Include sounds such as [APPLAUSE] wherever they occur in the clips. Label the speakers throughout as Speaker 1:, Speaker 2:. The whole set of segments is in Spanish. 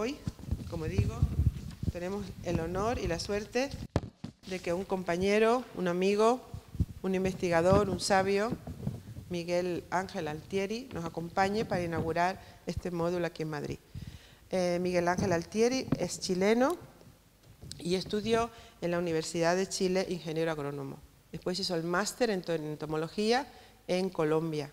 Speaker 1: Hoy, como digo, tenemos el honor y la suerte de que un compañero, un amigo, un investigador, un sabio, Miguel Ángel Altieri, nos acompañe para inaugurar este módulo aquí en Madrid. Eh, Miguel Ángel Altieri es chileno y estudió en la Universidad de Chile ingeniero agrónomo. Después hizo el máster en entomología en Colombia.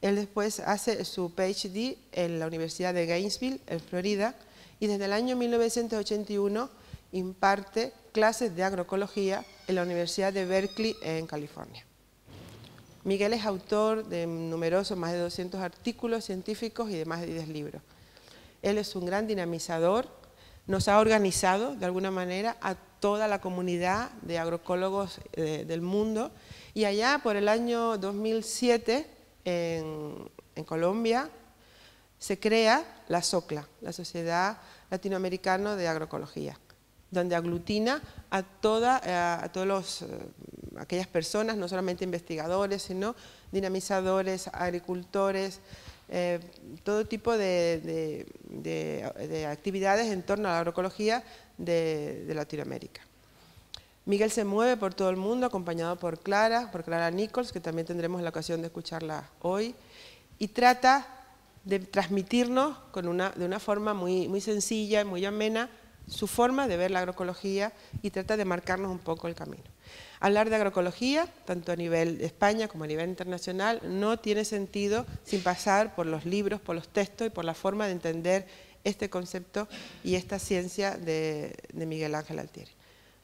Speaker 1: Él después hace su PhD en la Universidad de Gainesville, en Florida, y desde el año 1981 imparte clases de agroecología en la Universidad de Berkeley en California. Miguel es autor de numerosos, más de 200 artículos científicos y de más de 10 libros. Él es un gran dinamizador, nos ha organizado de alguna manera a toda la comunidad de agroecólogos eh, del mundo y allá por el año 2007 en, Colombia se crea la SOCLA, la Sociedad Latinoamericano de Agroecología, donde aglutina a, toda, eh, a todas eh, aquellas personas, no solamente investigadores, sino dinamizadores, agricultores, eh, todo tipo de, de, actividades en torno a la agroecología de, Latinoamérica. Miguel se mueve por todo el mundo, acompañado por Clara, por Clara Nichols, que también tendremos la ocasión de escucharla hoy, y trata de transmitirnos de una forma muy, muy sencilla y muy amena su forma de ver la agroecología y trata de marcarnos un poco el camino. Hablar de agroecología, tanto a nivel de España como a nivel internacional, no tiene sentido sin pasar por los libros, por los textos y por la forma de entender este concepto y esta ciencia de Miguel Ángel Altieri.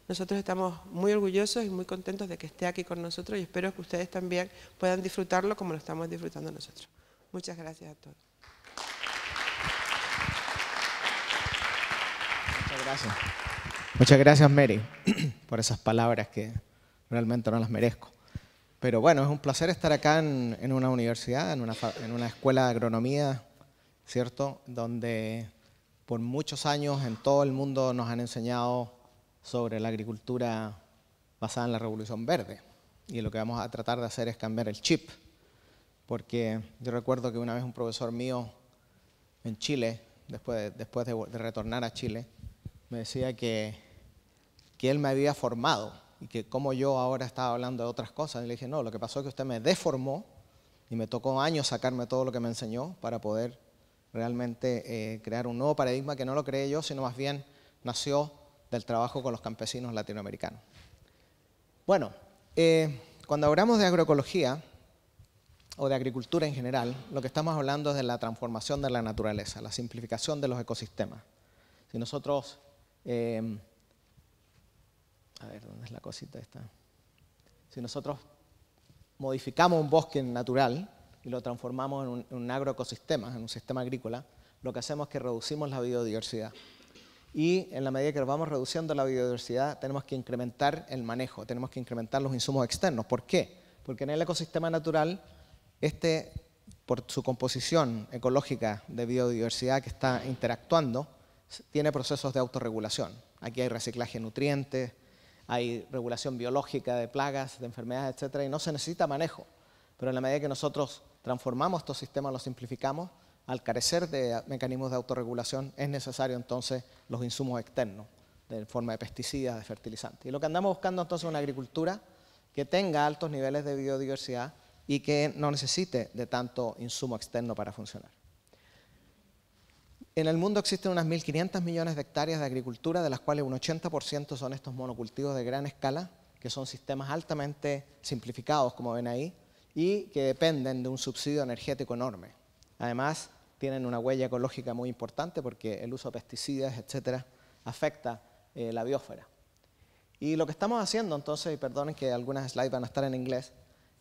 Speaker 1: Nosotros estamos muy orgullosos y muy contentos de que esté aquí con nosotros y espero que ustedes también puedan disfrutarlo como lo estamos disfrutando nosotros. Muchas gracias a todos.
Speaker 2: Muchas gracias. Mary, [CLEARS THROAT] por esas palabras que realmente no las merezco. Pero bueno, es un placer estar acá en, una universidad, en una, escuela de agronomía, ¿cierto? Donde por muchos años en todo el mundo nos han enseñado sobre la agricultura basada en la revolución verde. Y lo que vamos a tratar de hacer es cambiar el chip. Porque yo recuerdo que una vez un profesor mío en Chile, después después de retornar a Chile, me decía que, que él me había formado y que como yo ahora estaba hablando de otras cosas. le dije, no, lo que pasó es que usted me deformó y me tocó años sacarme todo lo que me enseñó para poder realmente eh, crear un nuevo paradigma que no lo creé yo, sino más bien nació del trabajo con los campesinos latinoamericanos. Bueno, eh, cuando hablamos de agroecología o de agricultura en general, lo que estamos hablando es de la transformación de la naturaleza, la simplificación de los ecosistemas. Si nosotros Em, a ver, ¿dónde es la cosita esta? Si nosotros modificamos un bosque natural y lo transformamos en un, en agroecosistema, en un sistema agrícola, lo que hacemos es que reducimos la biodiversidad. Y en la medida que vamos reduciendo la biodiversidad, tenemos que incrementar el manejo, tenemos que incrementar los insumos externos. ¿Por qué? Porque en el ecosistema natural, este, por su composición ecológica de biodiversidad que está interactuando, tiene procesos de autorregulación. Aquí hay reciclaje de nutrientes, hay regulación biológica de plagas, de enfermedades, etcétera, y no se necesita manejo. Pero en la medida que nosotros transformamos estos sistemas, los simplificamos, al carecer de mecanismos de autorregulación, es necesario entonces los insumos externos, en forma de pesticidas, de fertilizantes. Y lo que andamos buscando entonces es una agricultura que tenga altos niveles de biodiversidad y que no necesite de tanto insumo externo para funcionar. En el mundo existen unas 1.500 millones de hectáreas de agricultura, de las cuales un 80% son estos monocultivos de gran escala, que son sistemas altamente simplificados, como ven ahí, y que dependen de un subsidio energético enorme. Además, tienen una huella ecológica muy importante porque el uso de pesticidas, etcétera, afecta eh, la biosfera. Y lo que estamos haciendo entonces, y perdonen que algunas slides van a estar en inglés,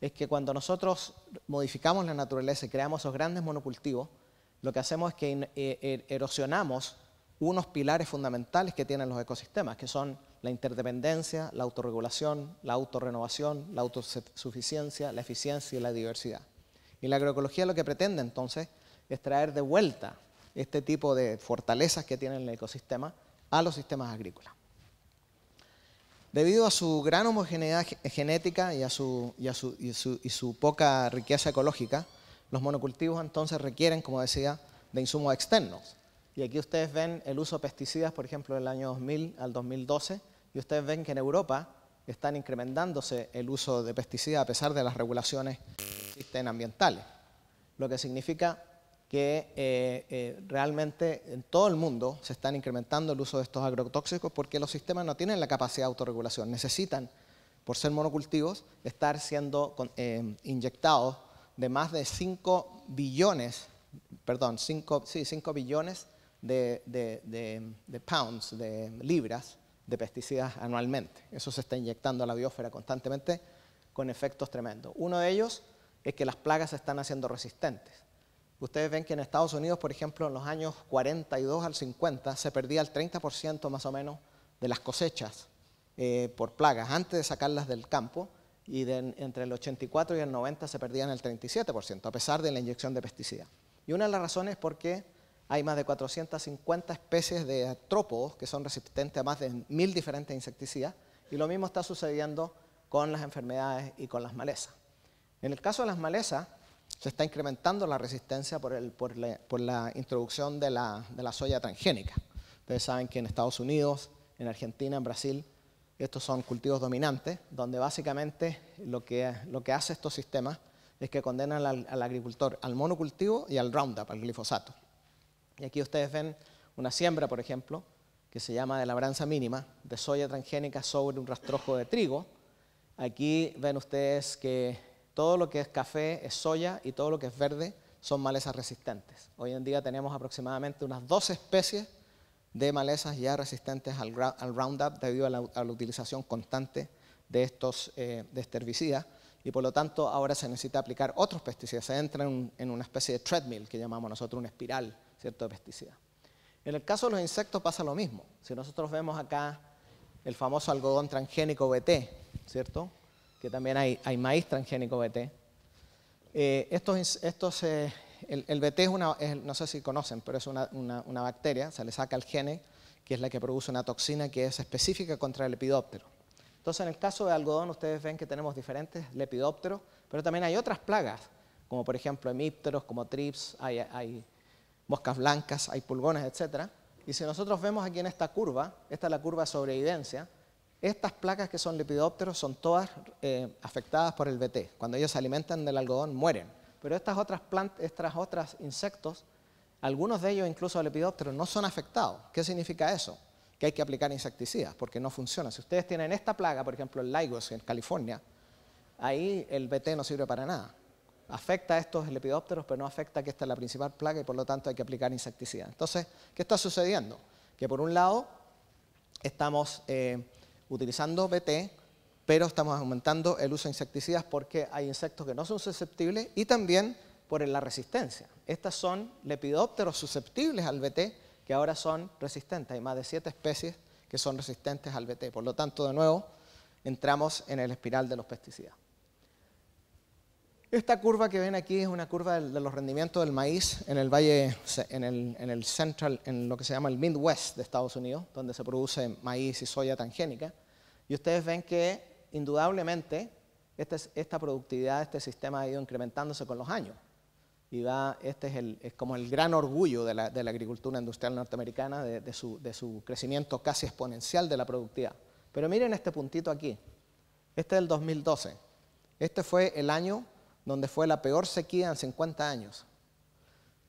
Speaker 2: es que cuando nosotros modificamos la naturaleza y creamos esos grandes monocultivos, lo que hacemos es que e-, e-, erosionamos unos pilares fundamentales que tienen los ecosistemas, que son la interdependencia, la autorregulación, la autorrenovación, la autosuficiencia, la eficiencia y la diversidad. Y la agroecología lo que pretende entonces es traer de vuelta este tipo de fortalezas que tiene el ecosistema a los sistemas agrícolas. Debido a su gran homogeneidad genética y a su, su poca riqueza ecológica, los monocultivos entonces requieren, como decía, de insumos externos. Y aquí ustedes ven el uso de pesticidas, por ejemplo, del año 2000 al 2012, y ustedes ven que en Europa están incrementándose el uso de pesticidas a pesar de las regulaciones que existen ambientales. Lo que significa que eh, eh, realmente en todo el mundo se están incrementando el uso de estos agrotóxicos porque los sistemas no tienen la capacidad de autorregulación, necesitan, por ser monocultivos, estar siendo eh, inyectados de más de 5 billones, perdón, sí, billones de, pounds, de libras de pesticidas anualmente. Eso se está inyectando a la biosfera constantemente con efectos tremendos. Uno de ellos es que las plagas se están haciendo resistentes. Ustedes ven que en Estados Unidos, por ejemplo, en los años 42 al 50 se perdía el 30% más o menos de las cosechas eh, por plagas antes de sacarlas del campo y entre el 84 y el 90 se perdían el 37%, a pesar de la inyección de pesticidas. Y una de las razones es porque hay más de 450 especies de trópodos que son resistentes a más de mil diferentes insecticidas, y lo mismo está sucediendo con las enfermedades y con las malezas. En el caso de las malezas, se está incrementando la resistencia por, la, introducción de la, de la soya transgénica. Ustedes saben que en Estados Unidos, en Argentina, en Brasil, estos son cultivos dominantes, donde básicamente lo que, lo que hace estos sistemas es que condenan al, al agricultor al monocultivo y al Roundup, al glifosato. Y aquí ustedes ven una siembra, por ejemplo, que se llama de labranza mínima, de soya transgénica sobre un rastrojo de trigo. Aquí ven ustedes que todo lo que es café es soya y todo lo que es verde son malezas resistentes. Hoy en día tenemos aproximadamente unas 12 especies de malezas ya resistentes al, Roundup debido a la, utilización constante de estos eh, de este herbicidas y por lo tanto ahora se necesita aplicar otros pesticidas. Se entra en, una especie de treadmill que llamamos nosotros una espiral ¿cierto? de pesticidas. En el caso de los insectos pasa lo mismo. Si nosotros vemos acá el famoso algodón transgénico BT, ¿cierto? que también hay, hay maíz transgénico BT, eh, estos, estos eh, el, BT es una, no sé si conocen, pero es una, bacteria, se le saca el gene, que es la que produce una toxina que es específica contra el lepidóptero. Entonces, en el caso de algodón, ustedes ven que tenemos diferentes lepidópteros, pero también hay otras plagas, como por ejemplo hemípteros, como trips, hay, moscas blancas, hay pulgones, etc. Y si nosotros vemos aquí en esta curva, esta es la curva de sobrevivencia, estas placas que son lepidópteros son todas eh, afectadas por el BT. Cuando ellos se alimentan del algodón, mueren pero estas otras plantas, estas otras insectos, algunos de ellos, incluso lepidópteros, no son afectados. ¿Qué significa eso? Que hay que aplicar insecticidas porque no funciona. Si ustedes tienen esta plaga, por ejemplo, el Lagos en California, ahí el BT no sirve para nada. Afecta a estos lepidópteros, pero no afecta que esta es la principal plaga y por lo tanto hay que aplicar insecticidas. Entonces, ¿qué está sucediendo? Que por un lado estamos eh, utilizando BT pero estamos aumentando el uso de insecticidas porque hay insectos que no son susceptibles y también por la resistencia. Estas son lepidópteros susceptibles al BT que ahora son resistentes. Hay más de siete especies que son resistentes al BT. Por lo tanto, de nuevo, entramos en el espiral de los pesticidas. Esta curva que ven aquí es una curva de los rendimientos del maíz en el valle, en el, en el, central, en lo que se llama el Midwest de Estados Unidos, donde se produce maíz y soya tangénica. Y ustedes ven que indudablemente, esta, esta productividad, este sistema ha ido incrementándose con los años. Y va, este es, como el gran orgullo de la, de la agricultura industrial norteamericana, de, su, crecimiento casi exponencial de la productividad. Pero miren este puntito aquí. Este es el 2012. Este fue el año donde fue la peor sequía en 50 años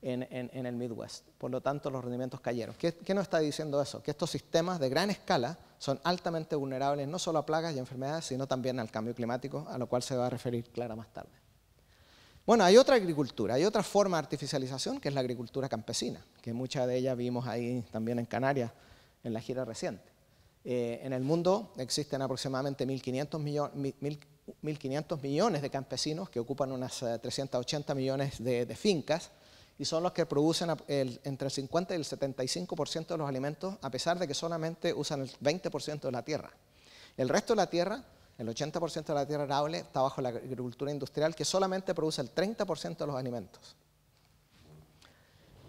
Speaker 2: en, el Midwest. Por lo tanto, los rendimientos cayeron. ¿Qué, nos está diciendo eso? Que estos sistemas de gran escala son altamente vulnerables no solo a plagas y enfermedades, sino también al cambio climático, a lo cual se va a referir Clara más tarde. Bueno, hay otra agricultura, hay otra forma de artificialización que es la agricultura campesina, que mucha de ella vimos ahí también en Canarias en la gira reciente. Eh, en el mundo existen aproximadamente 1.500 millones de campesinos que ocupan unas 380 eh, millones de fincas y son los que producen entre el 50 y el 75% de los alimentos, a pesar de que solamente usan el 20% de la tierra. El resto de la tierra, el 80% de la tierra arable, está bajo la agricultura industrial, que solamente produce el 30% de los alimentos.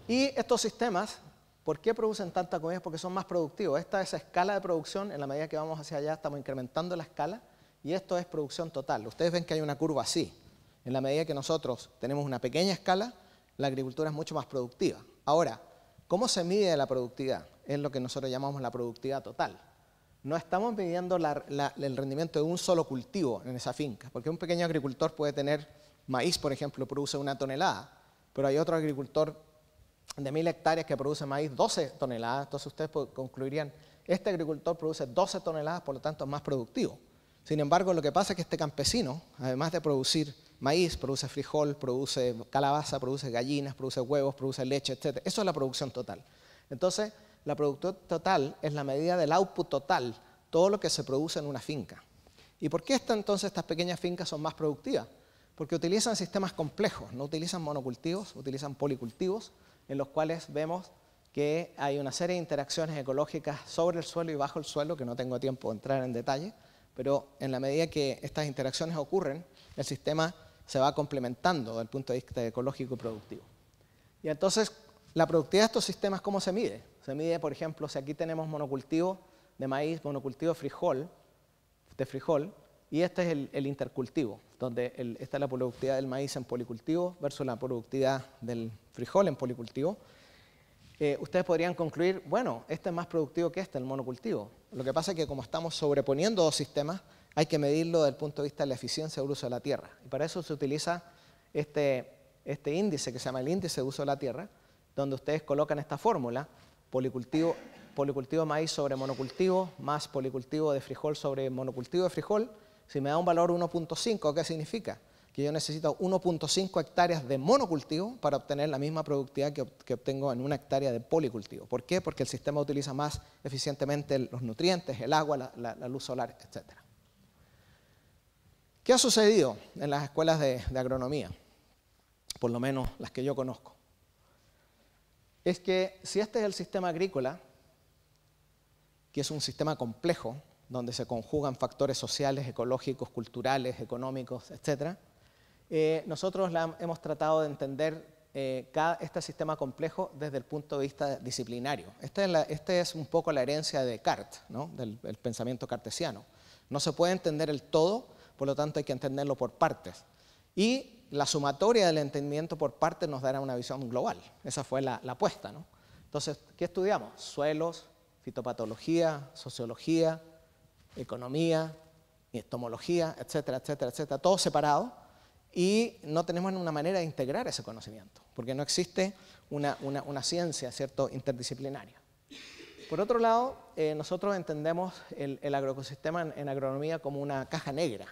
Speaker 2: Y estos sistemas, ¿por qué producen tanta comida? Porque son más productivos. Esta es escala de producción, en la medida que vamos hacia allá estamos incrementando la escala, y esto es producción total. Ustedes ven que hay una curva así. En la medida que nosotros tenemos una pequeña escala, la agricultura es mucho más productiva. Ahora, ¿cómo se mide la productividad? Es lo que nosotros llamamos la productividad total. No estamos midiendo el rendimiento de un solo cultivo en esa finca, porque un pequeño agricultor puede tener maíz, por ejemplo, produce una tonelada, pero hay otro agricultor de mil hectáreas que produce maíz 12 toneladas, entonces ustedes concluirían, este agricultor produce 12 toneladas, por lo tanto es más productivo. Sin embargo, lo que pasa es que este campesino, además de producir maíz, produce frijol, produce calabaza, produce gallinas, produce huevos, produce leche, etc. Eso es la producción total. Entonces, la producción total es la medida del output total, todo lo que se produce en una finca. ¿Y por qué entonces estas pequeñas fincas son más productivas? Porque utilizan sistemas complejos, no utilizan monocultivos, utilizan policultivos, en los cuales vemos que hay una serie de interacciones ecológicas sobre el suelo y bajo el suelo, que no tengo tiempo de entrar en detalle, pero en la medida que estas interacciones ocurren, el sistema se va complementando desde el punto de vista ecológico y productivo. Y entonces, la productividad de estos sistemas, ¿cómo se mide? Se mide, por ejemplo, si aquí tenemos monocultivo de maíz, monocultivo frijol, de frijol, y este es el, intercultivo, donde el, esta la productividad del maíz en policultivo versus la productividad del frijol en policultivo. Eh, ustedes podrían concluir, bueno, este es más productivo que este, el monocultivo. Lo que pasa es que como estamos sobreponiendo dos sistemas, hay que medirlo desde el punto de vista de la eficiencia del uso de la tierra. Y para eso se utiliza este, este índice que se llama el índice de uso de la tierra, donde ustedes colocan esta fórmula, policultivo, policultivo maíz sobre monocultivo, más policultivo de frijol sobre monocultivo de frijol. Si me da un valor 1.5, ¿qué significa? Que yo necesito 1.5 hectáreas de monocultivo para obtener la misma productividad que, obtengo en una hectárea de policultivo. ¿Por qué? Porque el sistema utiliza más eficientemente los nutrientes, el agua, la, la luz solar, etcétera. ¿Qué ha sucedido en las escuelas de, agronomía? Por lo menos las que yo conozco. Es que si este es el sistema agrícola, que es un sistema complejo, donde se conjugan factores sociales, ecológicos, culturales, económicos, etc., eh, nosotros hemos tratado de entender eh, este sistema complejo desde el punto de vista disciplinario. Esta es, este es un poco la herencia de Descartes, del pensamiento cartesiano. No se puede entender el todo por lo tanto, hay que entenderlo por partes. Y la sumatoria del entendimiento por partes nos dará una visión global. Esa fue la, apuesta. ¿no? Entonces, ¿qué estudiamos? Suelos, fitopatología, sociología, economía, entomología, etcétera, etcétera, etcétera, todo separado. Y no tenemos una manera de integrar ese conocimiento, porque no existe una, ciencia ¿cierto? interdisciplinaria. Por otro lado, eh, nosotros entendemos el, agroecosistema en, agronomía como una caja negra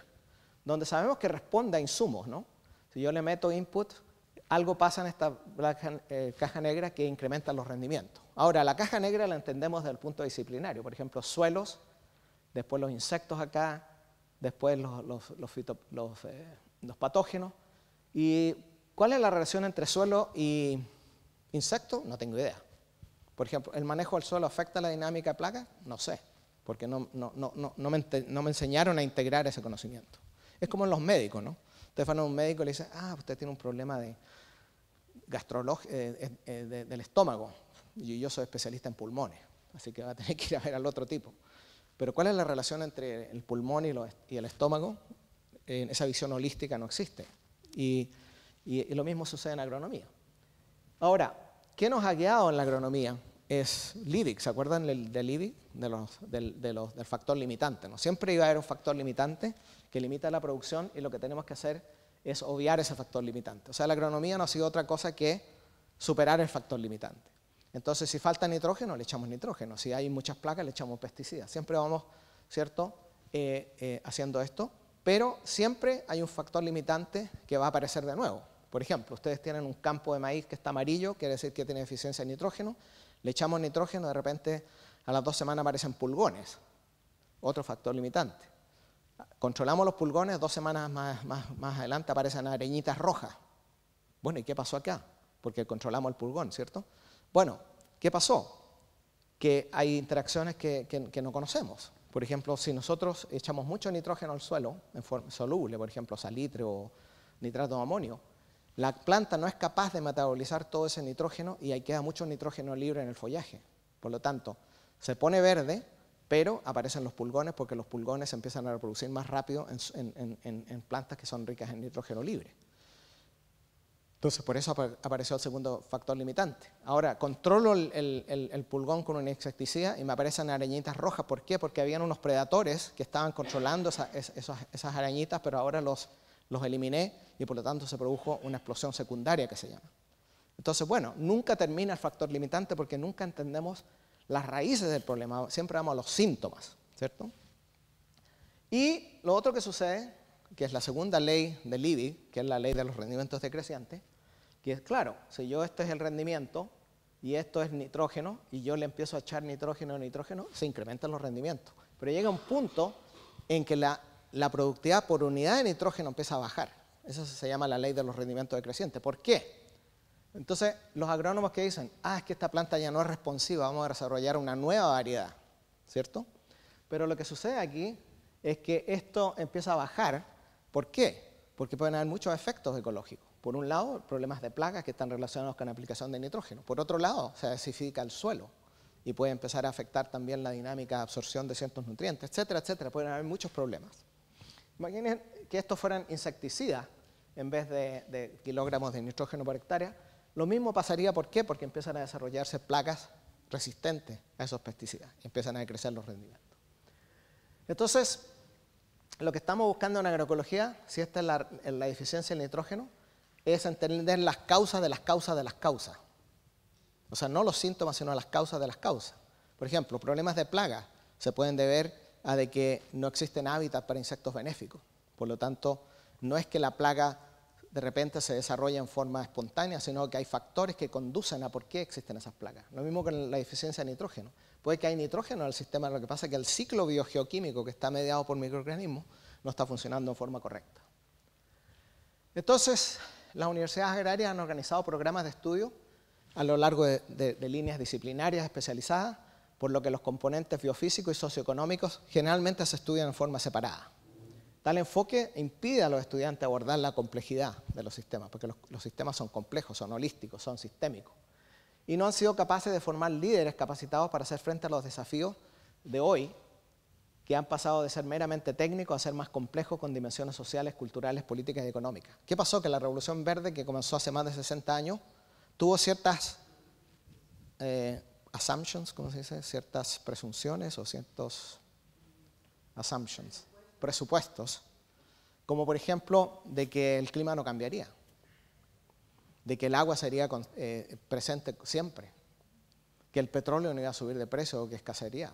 Speaker 2: donde sabemos que responde a insumos, ¿no? Si yo le meto input, algo pasa en esta eh, caja negra que incrementa los rendimientos. Ahora, la caja negra la entendemos desde el punto disciplinario, por ejemplo, suelos, después los insectos acá, después los, eh, patógenos. ¿Y cuál es la relación entre suelo y insecto? No tengo idea. Por ejemplo, ¿el manejo del suelo afecta la dinámica de plaga? No sé, porque no, me enseñaron a integrar ese conocimiento. Es como en los médicos, ¿no? Usted va a un médico y le dice, ah, usted tiene un problema de eh, eh, eh, del estómago. Y yo soy especialista en pulmones, así que va a tener que ir a ver al otro tipo. Pero ¿cuál es la relación entre el pulmón y, el estómago? En esa visión holística no existe. Y, lo mismo sucede en agronomía. Ahora, ¿qué nos ha guiado en la agronomía? es LIDIC, ¿Se acuerdan del, del, factor limitante. ¿no? Siempre iba a haber un factor limitante que limita la producción y lo que tenemos que hacer es obviar ese factor limitante. O sea, la agronomía no ha sido otra cosa que superar el factor limitante. Entonces, si falta nitrógeno, le echamos nitrógeno. Si hay muchas placas, le echamos pesticidas. Siempre vamos, ¿cierto?, eh, eh, haciendo esto. Pero siempre hay un factor limitante que va a aparecer de nuevo. Por ejemplo, ustedes tienen un campo de maíz que está amarillo, quiere decir que tiene deficiencia de nitrógeno le echamos nitrógeno, de repente a las dos semanas aparecen pulgones, otro factor limitante. Controlamos los pulgones, dos semanas más, adelante aparecen areñitas rojas. Bueno, ¿y qué pasó acá? Porque controlamos el pulgón, ¿cierto? Bueno, ¿qué pasó? Que hay interacciones que, que no conocemos. Por ejemplo, si nosotros echamos mucho nitrógeno al suelo, en forma soluble, por ejemplo, salitre o nitrato de amonio, la planta no es capaz de metabolizar todo ese nitrógeno y ahí queda mucho nitrógeno libre en el follaje. Por lo tanto, se pone verde, pero aparecen los pulgones porque los pulgones empiezan a reproducir más rápido en, plantas que son ricas en nitrógeno libre. Entonces, por eso apareció el segundo factor limitante. Ahora, controlo el, pulgón con un insecticida y me aparecen arañitas rojas. ¿Por qué? Porque habían unos predadores que estaban controlando esas, arañitas, pero ahora los eliminé y por lo tanto se produjo una explosión secundaria que se llama. Entonces, bueno, nunca termina el factor limitante porque nunca entendemos las raíces del problema, siempre vamos a los síntomas, ¿cierto? Y lo otro que sucede, que es la segunda ley de Libby, que es la ley de los rendimientos decrecientes, que es claro, si yo este es el rendimiento y esto es nitrógeno y yo le empiezo a echar nitrógeno a nitrógeno, se incrementan los rendimientos. Pero llega un punto en que la productividad por unidad de nitrógeno empieza a bajar. Eso se llama la ley de los rendimientos decrecientes. ¿Por qué? Entonces, los agrónomos que dicen, ah, es que esta planta ya no es responsiva, vamos a desarrollar una nueva variedad, ¿cierto? Pero lo que sucede aquí es que esto empieza a bajar. ¿Por qué? Porque pueden haber muchos efectos ecológicos. Por un lado, problemas de plagas que están relacionados con la aplicación de nitrógeno. Por otro lado, se acidifica el suelo y puede empezar a afectar también la dinámica de absorción de ciertos nutrientes, etcétera, etcétera. Pueden haber muchos problemas. Imaginen que estos fueran insecticidas en vez de, kilogramos de nitrógeno por hectárea, lo mismo pasaría, ¿por qué? Porque empiezan a desarrollarse placas resistentes a esos pesticidas, empiezan a crecer los rendimientos. Entonces, lo que estamos buscando en agroecología, si esta es la, deficiencia del nitrógeno, es entender las causas de las causas de las causas. O sea, no los síntomas, sino las causas de las causas. Por ejemplo, problemas de plaga se pueden deber a de que no existen hábitats para insectos benéficos. Por lo tanto, no es que la plaga de repente se desarrolle en forma espontánea, sino que hay factores que conducen a por qué existen esas plagas. Lo mismo con la deficiencia de nitrógeno. Puede que hay nitrógeno en el sistema, lo que pasa es que el ciclo biogeoquímico que está mediado por microorganismos no está funcionando en forma correcta. Entonces, las universidades agrarias han organizado programas de estudio a lo largo de, de líneas disciplinarias especializadas, por lo que los componentes biofísicos y socioeconómicos generalmente se estudian en forma separada. Tal enfoque impide a los estudiantes abordar la complejidad de los sistemas, porque los, sistemas son complejos, son holísticos, son sistémicos. Y no han sido capaces de formar líderes capacitados para hacer frente a los desafíos de hoy, que han pasado de ser meramente técnicos a ser más complejos con dimensiones sociales, culturales, políticas y económicas. ¿Qué pasó? Que la Revolución Verde, que comenzó hace más de 60 años, tuvo ciertas eh, assumptions, ¿cómo se dice? Ciertas presunciones o ciertos assumptions presupuestos, como por ejemplo de que el clima no cambiaría, de que el agua sería eh, presente siempre, que el petróleo no iba a subir de precio o que escasearía.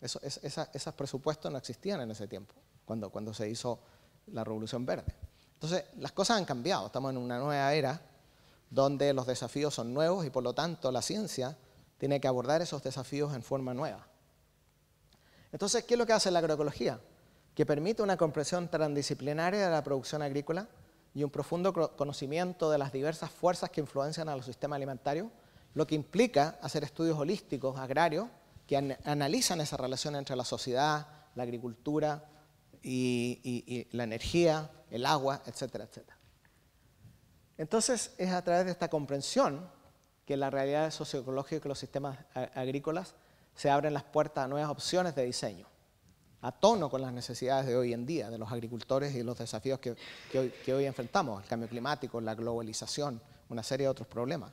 Speaker 2: esos presupuestos no existían en ese tiempo, cuando, cuando se hizo la Revolución Verde. Entonces, las cosas han cambiado, estamos en una nueva era donde los desafíos son nuevos y por lo tanto la ciencia tiene que abordar esos desafíos en forma nueva. Entonces, ¿qué es lo que hace la agroecología? que permite una comprensión transdisciplinaria de la producción agrícola y un profundo conocimiento de las diversas fuerzas que influencian al sistema alimentario, lo que implica hacer estudios holísticos agrarios que analizan esa relación entre la sociedad, la agricultura y, la energía, el agua, etcétera, etcétera. Entonces es a través de esta comprensión que la realidad socioecológica y los sistemas agrícolas se abren las puertas a nuevas opciones de diseño a tono con las necesidades de hoy en día, de los agricultores y los desafíos que, hoy, enfrentamos, el cambio climático, la globalización, una serie de otros problemas,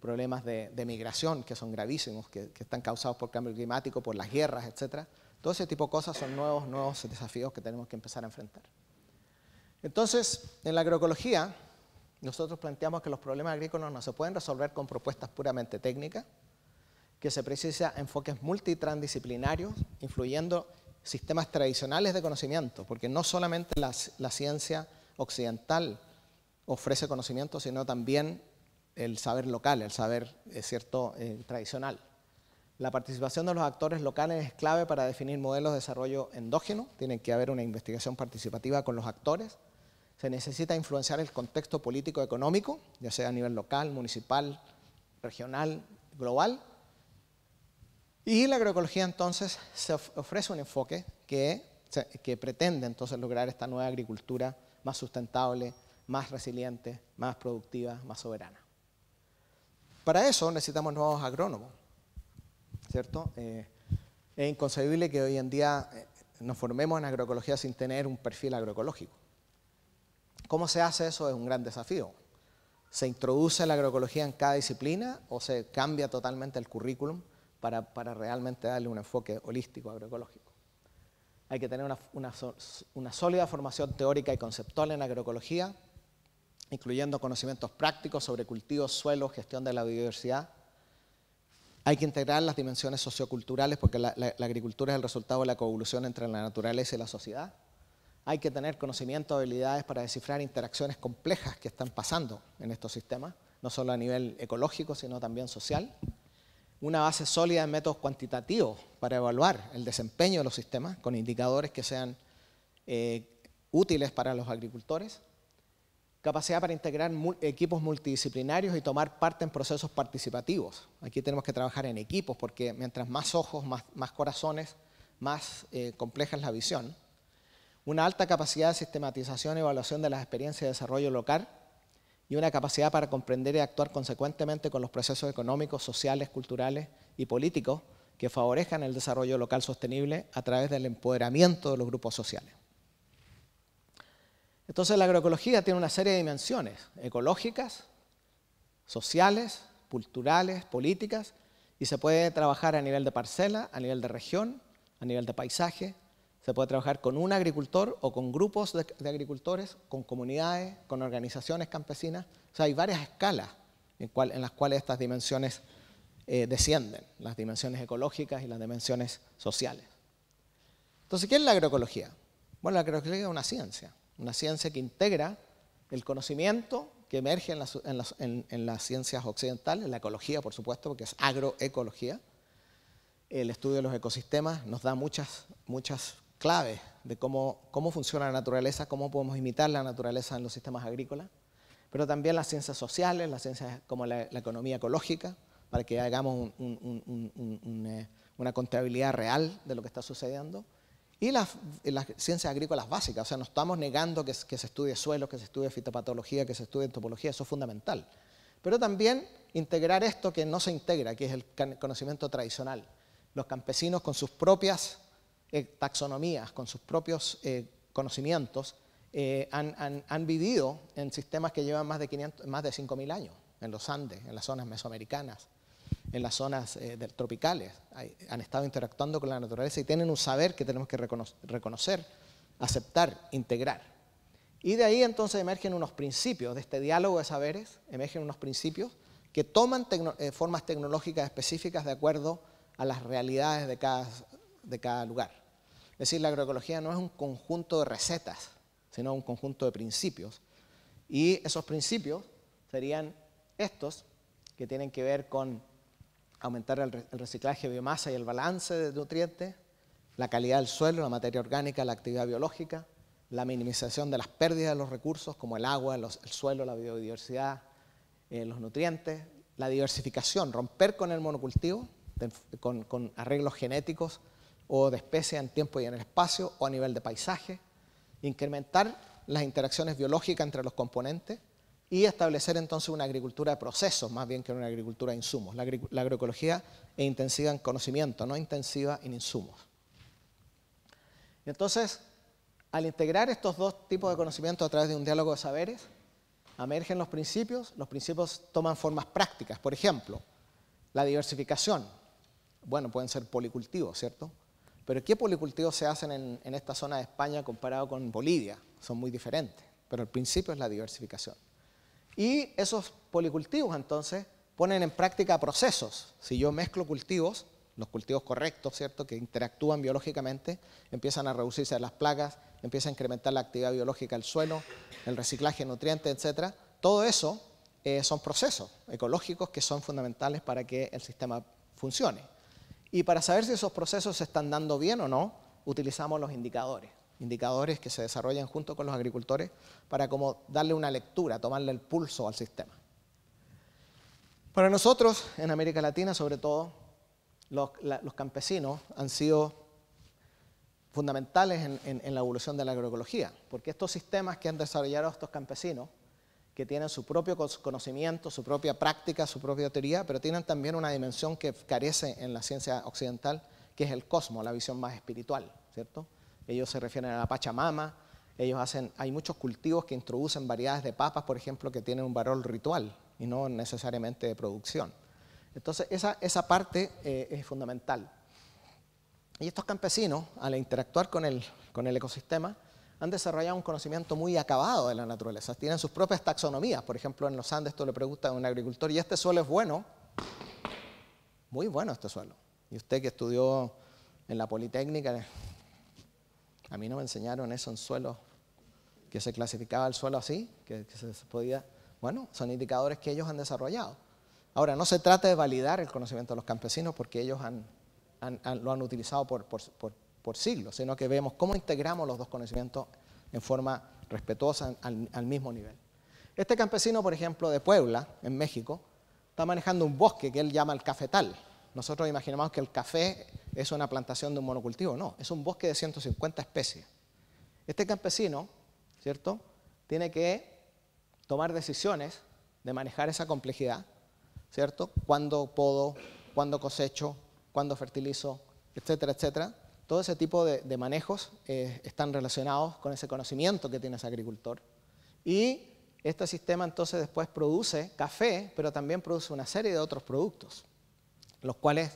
Speaker 2: problemas de, migración que son gravísimos, que, están causados por cambio climático, por las guerras, etc. Todo ese tipo de cosas son nuevos, nuevos desafíos que tenemos que empezar a enfrentar. Entonces, en la agroecología, nosotros planteamos que los problemas agrícolas no se pueden resolver con propuestas puramente técnicas, que se precisa enfoques multitransdisciplinarios, influyendo sistemas tradicionales de conocimiento, porque no solamente la, ciencia occidental ofrece conocimiento, sino también el saber local, el saber eh, cierto eh, tradicional. La participación de los actores locales es clave para definir modelos de desarrollo endógeno. Tiene que haber una investigación participativa con los actores. Se necesita influenciar el contexto político-económico, ya sea a nivel local, municipal, regional, global. Y la agroecología entonces se ofrece un enfoque que, pretende entonces lograr esta nueva agricultura más sustentable, más resiliente, más productiva, más soberana. Para eso necesitamos nuevos agrónomos, ¿cierto? Eh, es inconcebible que hoy en día eh, nos formemos en agroecología sin tener un perfil agroecológico. ¿Cómo se hace eso? Es un gran desafío. ¿Se introduce la agroecología en cada disciplina o se cambia totalmente el currículum? para, realmente darle un enfoque holístico agroecológico. Hay que tener una, sólida formación teórica y conceptual en agroecología, incluyendo conocimientos prácticos sobre cultivos, suelos, gestión de la biodiversidad. Hay que integrar las dimensiones socioculturales porque la, agricultura es el resultado de la coevolución entre la naturaleza y la sociedad. Hay que tener conocimiento, habilidades para descifrar interacciones complejas que están pasando en estos sistemas, no solo a nivel ecológico, sino también social una base sólida de métodos cuantitativos para evaluar el desempeño de los sistemas con indicadores que sean eh, útiles para los agricultores, capacidad para integrar equipos multidisciplinarios y tomar parte en procesos participativos. Aquí tenemos que trabajar en equipos porque mientras más ojos, más, corazones, más eh, compleja es la visión. Una alta capacidad de sistematización y evaluación de las experiencias de desarrollo local y una capacidad para comprender y actuar consecuentemente con los procesos económicos, sociales, culturales y políticos que favorezcan el desarrollo local sostenible a través del empoderamiento de los grupos sociales. Entonces la agroecología tiene una serie de dimensiones ecológicas, sociales, culturales, políticas, y se puede trabajar a nivel de parcela, a nivel de región, a nivel de paisaje, se puede trabajar con un agricultor o con grupos de, agricultores, con comunidades, con organizaciones campesinas. O sea, hay varias escalas en, las cuales estas dimensiones eh, descienden, las dimensiones ecológicas y las dimensiones sociales. Entonces, ¿qué es la agroecología? Bueno, la agroecología es una ciencia, una ciencia que integra el conocimiento que emerge en las, en las, ciencias occidentales, en la ecología, por supuesto, porque es agroecología. El estudio de los ecosistemas nos da muchas, muchas clave de cómo, funciona la naturaleza, cómo podemos imitar la naturaleza en los sistemas agrícolas, pero también las ciencias sociales, las ciencias como la, economía ecológica, para que hagamos eh, una contabilidad real de lo que está sucediendo, y las, ciencias agrícolas básicas, o sea, no estamos negando que, que se estudie suelos, que se estudie fitopatología, que se estudie topología, eso es fundamental, pero también integrar esto que no se integra, que es el conocimiento tradicional, los campesinos con sus propias eh, taxonomías, con sus propios eh, conocimientos, eh, han, vivido en sistemas que llevan más de, 500, más de 5.000 años, en los Andes, en las zonas mesoamericanas, en las zonas tropicales. han estado interactuando con la naturaleza y tienen un saber que tenemos que reconocer, aceptar, integrar. Y de ahí entonces emergen unos principios, de este diálogo de saberes, emergen unos principios que toman formas tecnológicas específicas de acuerdo a las realidades de cada lugar. Es decir, la agroecología no es un conjunto de recetas, sino un conjunto de principios. Y esos principios serían estos, que tienen que ver con aumentar el, reciclaje de biomasa y el balance de nutrientes, la calidad del suelo, la materia orgánica, la actividad biológica, la minimización de las pérdidas de los recursos como el agua, el suelo, la biodiversidad, eh, los nutrientes, la diversificación, romper con el monocultivo, con arreglos genéticos o de especie en tiempo y en el espacio o a nivel de paisaje, incrementar las interacciones biológicas entre los componentes y establecer entonces una agricultura de procesos más bien que una agricultura de insumos. La, agroecología es intensiva en conocimiento, no intensiva en insumos. entonces, al integrar estos dos tipos de conocimiento a través de un diálogo de saberes, emergen los principios, los principios toman formas prácticas. Por ejemplo, la diversificación. Bueno, pueden ser policultivos, ¿cierto? Pero ¿qué policultivos se hacen en, esta zona de España comparado con Bolivia? Son muy diferentes, pero el principio es la diversificación. Y esos policultivos entonces ponen en práctica procesos. Si yo mezclo cultivos, los cultivos correctos, ¿cierto?, que interactúan biológicamente, empiezan a reducirse las plagas, empieza a incrementar la actividad biológica del suelo, el reciclaje de nutrientes, etc. Todo eso eh, son procesos ecológicos que son fundamentales para que el sistema funcione. Y para saber si esos procesos se están dando bien o no, utilizamos los indicadores. Indicadores que se desarrollan junto con los agricultores para como darle una lectura, tomarle el pulso al sistema. Para nosotros, en América Latina sobre todo, los, campesinos han sido fundamentales en la evolución de la agroecología, porque estos sistemas que han desarrollado estos campesinos que tienen su propio conocimiento, su propia práctica, su propia teoría, pero tienen también una dimensión que carece en la ciencia occidental, que es el cosmos, la visión más espiritual, ¿cierto? Ellos se refieren a la Pachamama, ellos hacen, hay muchos cultivos que introducen variedades de papas, por ejemplo, que tienen un valor ritual y no necesariamente de producción. Entonces, esa, esa parte eh, es fundamental. Y estos campesinos, al interactuar con el, con el ecosistema, han desarrollado un conocimiento muy acabado de la naturaleza. Tienen sus propias taxonomías. Por ejemplo, en los Andes, tú le preguntas a un agricultor, ¿y este suelo es bueno? Muy bueno este suelo. Y usted que estudió en la Politécnica, a mí no me enseñaron eso en suelos, que se clasificaba el suelo así, que, se podía... Bueno, son indicadores que ellos han desarrollado. Ahora, no se trata de validar el conocimiento de los campesinos porque ellos lo han utilizado por por siglos, sino que vemos cómo integramos los dos conocimientos en forma respetuosa al, mismo nivel. Este campesino, por ejemplo, de Puebla, en México, está manejando un bosque que él llama el cafetal. Nosotros imaginamos que el café es una plantación de un monocultivo, no, es un bosque de 150 especies. Este campesino, ¿cierto? Tiene que tomar decisiones de manejar esa complejidad, ¿cierto? Cuándo podo, cuándo cosecho, cuándo fertilizo, etcétera, etcétera, todo ese tipo de, manejos eh, están relacionados con ese conocimiento que tiene ese agricultor. Y este sistema entonces después produce café, pero también produce una serie de otros productos, los cuales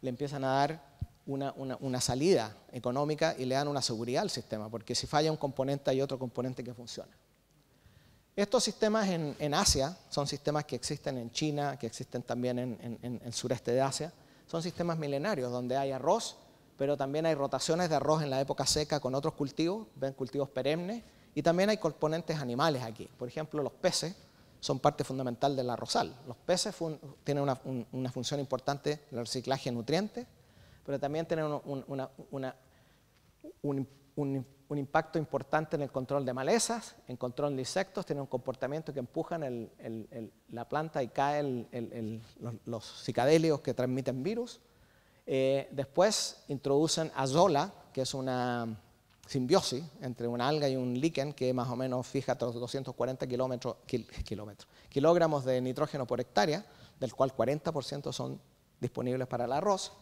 Speaker 2: le empiezan a dar una, salida económica y le dan una seguridad al sistema, porque si falla un componente hay otro componente que funciona. Estos sistemas en, Asia son sistemas que existen en China, que existen también en, el sureste de Asia, son sistemas milenarios donde hay arroz pero también hay rotaciones de arroz en la época seca con otros cultivos, ven cultivos perennes, y también hay componentes animales aquí. Por ejemplo, los peces son parte fundamental la arrozal. Los peces tienen una, función importante en el reciclaje de nutrientes, pero también tienen un, impacto importante en el control de malezas, en control de insectos, tienen un comportamiento que empujan la planta y caen los, los, que transmiten virus. Eh, después introducen azola, que es una simbiosis entre una alga y un líquen que más o menos fija 240 kilómetros, kilogramos de nitrógeno por hectárea, del cual 40% son disponibles para el arroz,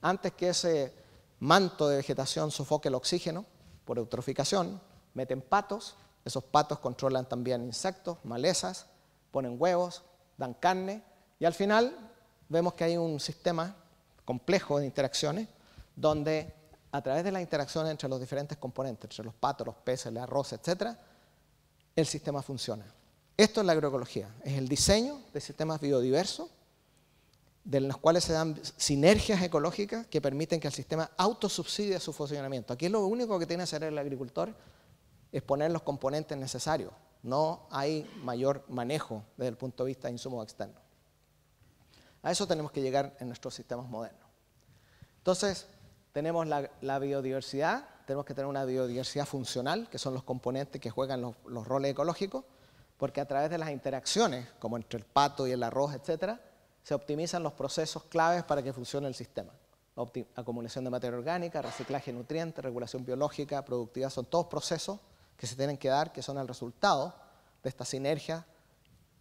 Speaker 2: antes que ese manto de vegetación sofoque el oxígeno por eutroficación, meten patos, esos patos controlan también insectos, malezas, ponen huevos, dan carne y al final vemos que hay un sistema complejo de interacciones, donde a través de la interacción entre los diferentes componentes, entre los patos, los peces, el arroz, etc., el sistema funciona. Esto es la agroecología, es el diseño de sistemas biodiversos, de los cuales se dan sinergias ecológicas que permiten que el sistema autosubsidie su funcionamiento. Aquí lo único que tiene que hacer el agricultor es poner los componentes necesarios, no hay mayor manejo desde el punto de vista de insumos externos. A eso tenemos que llegar en nuestros sistemas modernos. Entonces, tenemos la, biodiversidad, tenemos que tener una biodiversidad funcional, que son los componentes que juegan los, roles ecológicos, porque a través de las interacciones, como entre el pato y el arroz, etcétera, se optimizan los procesos claves para que funcione el sistema. acumulación de materia orgánica, reciclaje de nutrientes, regulación biológica, productividad, son todos procesos que se tienen que dar, que son el resultado de esta sinergia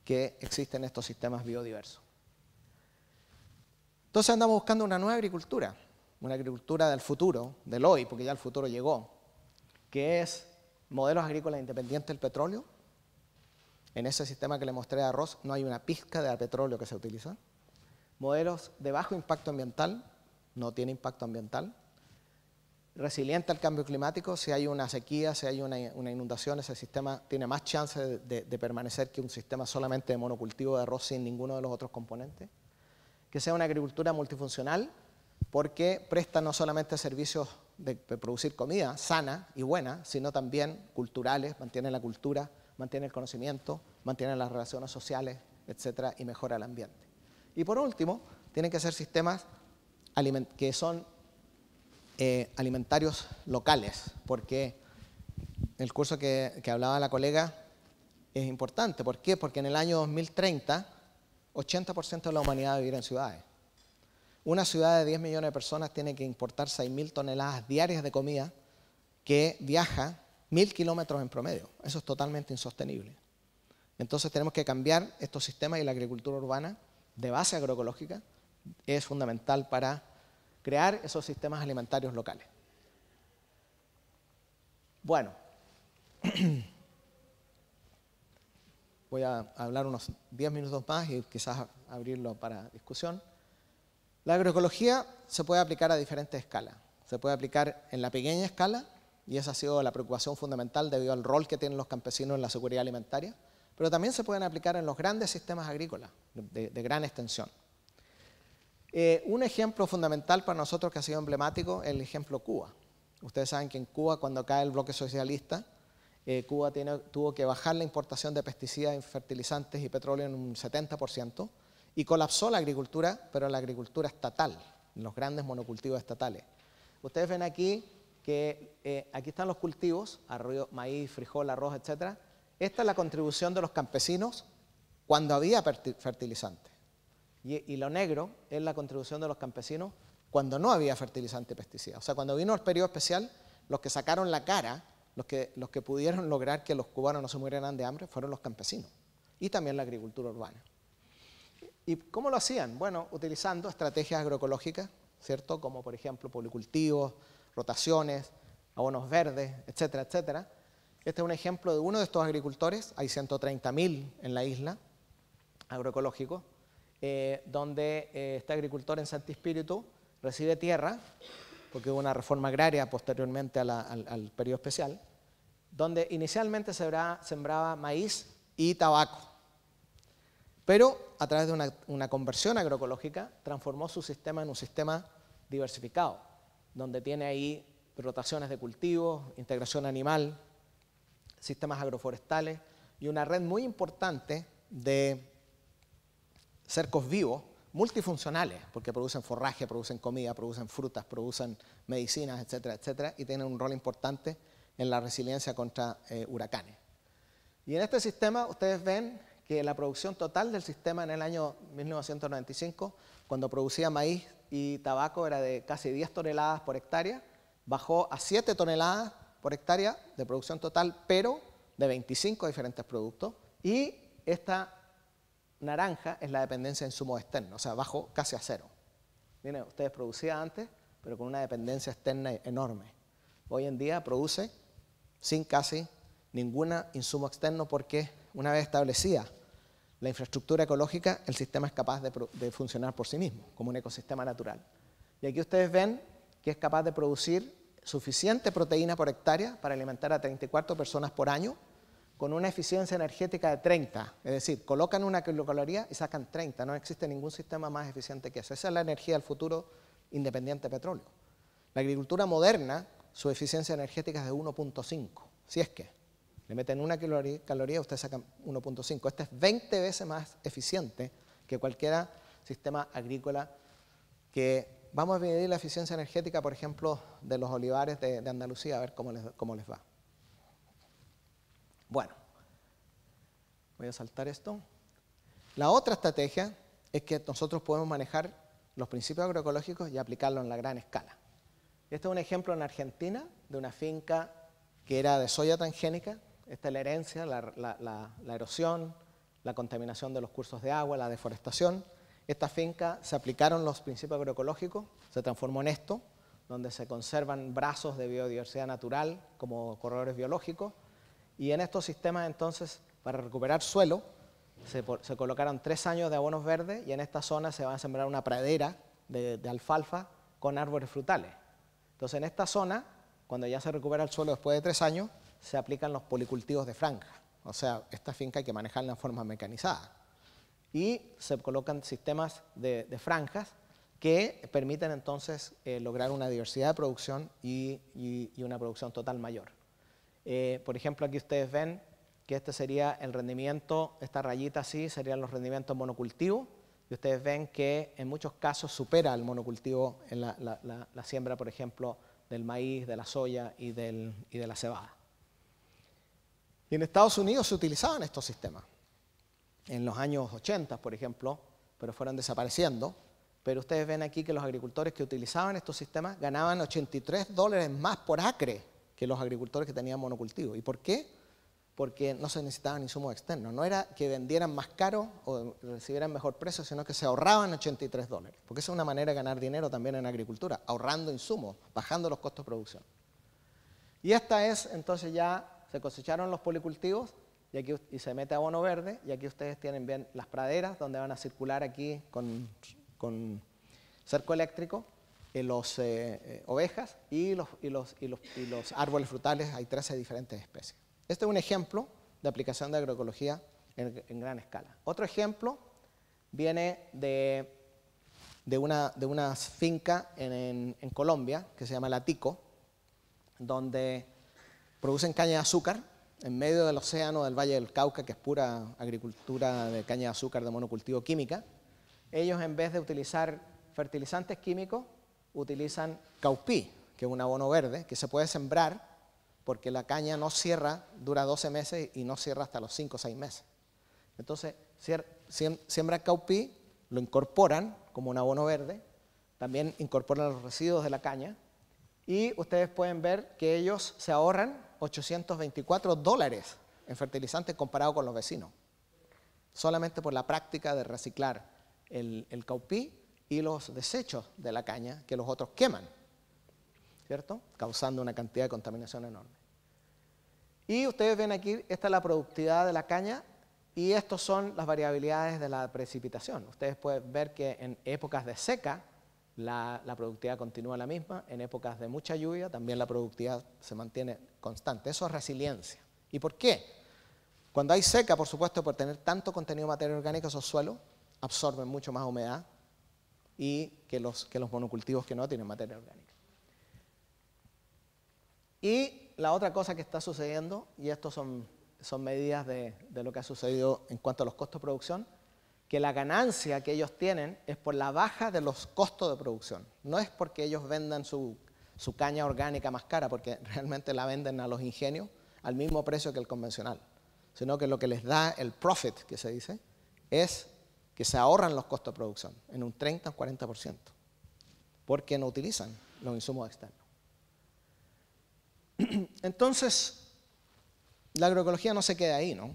Speaker 2: que existe en estos sistemas biodiversos. Entonces andamos buscando una nueva agricultura una agricultura del futuro, del hoy, porque ya el futuro llegó, que es modelos agrícolas independientes del petróleo. En ese sistema que le mostré de arroz no hay una pizca de petróleo que se utiliza. Modelos de bajo impacto ambiental, no tiene impacto ambiental. Resiliente al cambio climático, si hay una sequía, si hay una, inundación, ese sistema tiene más chance de permanecer que un sistema solamente de monocultivo de arroz sin ninguno de los otros componentes. Que sea una agricultura multifuncional, porque presta no solamente servicios de, producir comida sana y buena, sino también culturales, mantiene la cultura, mantiene el conocimiento, mantiene las relaciones sociales, etcétera, y mejora el ambiente. Y por último, tienen que ser sistemas que son eh, alimentarios locales, porque el curso que, que, hablaba la colega es importante. ¿Por qué? Porque en el año 2030, 80% de la humanidad vivir en ciudades. Una ciudad de 10 millones de personas tiene que importar 6.000 toneladas diarias de comida que viaja 1.000 kilómetros en promedio. Eso es totalmente insostenible. Entonces tenemos que cambiar estos sistemas y la agricultura urbana de base agroecológica es fundamental para crear esos sistemas alimentarios locales. Bueno, [CLEARS THROAT] voy a hablar unos 10 minutos más y quizás abrirlo para discusión. La agroecología se puede aplicar a diferentes escalas. Se puede aplicar en la pequeña escala, y esa ha sido la preocupación fundamental debido al rol que tienen los campesinos en la seguridad alimentaria, pero también se pueden aplicar en los grandes sistemas agrícolas de, gran extensión. Eh, un ejemplo fundamental para nosotros que ha sido emblemático es el ejemplo Cuba. Ustedes saben que en Cuba, cuando cae el bloque socialista, eh, Cuba tuvo que bajar la importación de pesticidas, fertilizantes y petróleo en un 70%, y colapsó la agricultura, pero la agricultura estatal, los grandes monocultivos estatales. Ustedes ven aquí que eh, aquí están los cultivos, arroyo, maíz, frijol, arroz, etc. Esta es la contribución de los campesinos cuando había fertilizante. Y, lo negro es la contribución de los campesinos cuando no había fertilizante y pesticida. O sea, cuando vino el periodo especial, los que sacaron la cara, los que, los que pudieron lograr que los cubanos no se murieran de hambre, fueron los campesinos. Y también la agricultura urbana. ¿Y cómo lo hacían? Bueno, utilizando estrategias agroecológicas, ¿cierto? Como por ejemplo policultivos, rotaciones, abonos verdes, etcétera, etcétera. Este es un ejemplo de uno de estos agricultores, hay 130.000 en la isla, agroecológico, eh, donde eh, este agricultor en Santi Espíritu recibe tierra, porque hubo una reforma agraria posteriormente al, periodo especial, donde inicialmente se sembraba maíz y tabaco pero a través de una, conversión agroecológica transformó su sistema en un sistema diversificado, donde tiene ahí rotaciones de cultivos, integración animal, sistemas agroforestales y una red muy importante de cercos vivos multifuncionales, porque producen forraje, producen comida, producen frutas, producen medicinas, etcétera, etcétera, y tienen un rol importante en la resiliencia contra eh, huracanes. Y en este sistema ustedes ven que la producción total del sistema en el año 1995, cuando producía maíz y tabaco, era de casi 10 toneladas por hectárea, bajó a 7 toneladas por hectárea de producción total, pero de 25 diferentes productos. Y esta naranja es la dependencia de insumos externos, o sea, bajó casi a cero. Miren, ustedes producían antes, pero con una dependencia externa enorme. Hoy en día produce sin casi ningún insumo externo porque una vez establecida la infraestructura ecológica, el sistema es capaz de, funcionar por sí mismo, como un ecosistema natural. Y aquí ustedes ven que es capaz de producir suficiente proteína por hectárea para alimentar a 34 personas por año, con una eficiencia energética de 30. Es decir, colocan una kilocaloría y sacan 30. No existe ningún sistema más eficiente que eso. Esa es la energía del futuro independiente petróleo. La agricultura moderna, su eficiencia energética es de 1.5, si es que. Le meten una caloría, usted saca 1.5. Este es 20 veces más eficiente que cualquier sistema agrícola que vamos a medir la eficiencia energética, por ejemplo, de los olivares de, Andalucía, a ver cómo les, cómo les va. Bueno, voy a saltar esto. La otra estrategia es que nosotros podemos manejar los principios agroecológicos y aplicarlos en la gran escala. Este es un ejemplo en Argentina de una finca que era de soya transgénica, es la herencia, la, erosión, la contaminación de los cursos de agua, la deforestación. Esta finca se aplicaron los principios agroecológicos, se transformó en esto, donde se conservan brazos de biodiversidad natural como corredores biológicos. Y en estos sistemas entonces, para recuperar suelo, se, colocaron tres años de abonos verdes y en esta zona se va a sembrar una pradera de alfalfa con árboles frutales. Entonces en esta zona, cuando ya se recupera el suelo después de tres años, se aplican los policultivos de franja, o sea, esta finca hay que manejarla en forma mecanizada. Y se colocan sistemas de, franjas que permiten entonces eh, lograr una diversidad de producción y, una producción total mayor. Eh, por ejemplo, aquí ustedes ven que este sería el rendimiento, esta rayita así serían los rendimientos monocultivo, y ustedes ven que en muchos casos supera el monocultivo en la, siembra, por ejemplo, del maíz, de la soya y, y de la cebada. Y en Estados Unidos se utilizaban estos sistemas. En los años 80, por ejemplo, pero fueron desapareciendo. Pero ustedes ven aquí que los agricultores que utilizaban estos sistemas ganaban 83 dólares más por acre que los agricultores que tenían monocultivo. ¿Y por qué? Porque no se necesitaban insumos externos. No era que vendieran más caro o recibieran mejor precio, sino que se ahorraban 83 dólares. Porque esa es una manera de ganar dinero también en agricultura, ahorrando insumos, bajando los costos de producción. Y esta es entonces ya se cosecharon los policultivos y, aquí, se mete abono verde y aquí ustedes tienen bien las praderas donde van a circular aquí con, cerco eléctrico las eh, los eh, eh, ovejas y los, los, y, los, árboles frutales, hay 13 diferentes especies. Este es un ejemplo de aplicación de agroecología en, gran escala. Otro ejemplo viene de, de, una, de una finca en, en Colombia que se llama Latico, donde producen caña de azúcar en medio del océano del Valle del Cauca, que es pura agricultura de caña de azúcar de monocultivo química, ellos en vez de utilizar fertilizantes químicos, utilizan caupí, que es un abono verde, que se puede sembrar porque la caña no cierra, dura 12 meses y no cierra hasta los 5 o 6 meses. Entonces, siembra caupí, lo incorporan como un abono verde, también incorporan los residuos de la caña y ustedes pueden ver que ellos se ahorran 824 dólares en fertilizantes comparado con los vecinos, solamente por la práctica de reciclar el, caupí y los desechos de la caña que los otros queman, ¿cierto? Causando una cantidad de contaminación enorme. Y ustedes ven aquí, esta es la productividad de la caña y estas son las variabilidades de la precipitación. Ustedes pueden ver que en épocas de seca la productividad continúa la misma, en épocas de mucha lluvia también la productividad se mantiene constante. Eso es resiliencia. ¿Y por qué? Cuando hay seca, por supuesto, por tener tanto contenido de materia orgánica, esos suelos absorben mucho más humedad y que los, que los monocultivos que no tienen materia orgánica. Y la otra cosa que está sucediendo, y estas son, son medidas de, de lo que ha sucedido en cuanto a los costos de producción, que la ganancia que ellos tienen es por la baja de los costos de producción. No es porque ellos vendan su su caña orgánica más cara, porque [LAUGHS] realmente la venden a los ingenios al mismo precio que el convencional, sino que lo que les da el profit, que se dice, es que se ahorran los costos de producción en un 30 o 40%, porque no utilizan los insumos externos. [CLEARS THROAT] Entonces, la agroecología no se queda ahí, ¿no?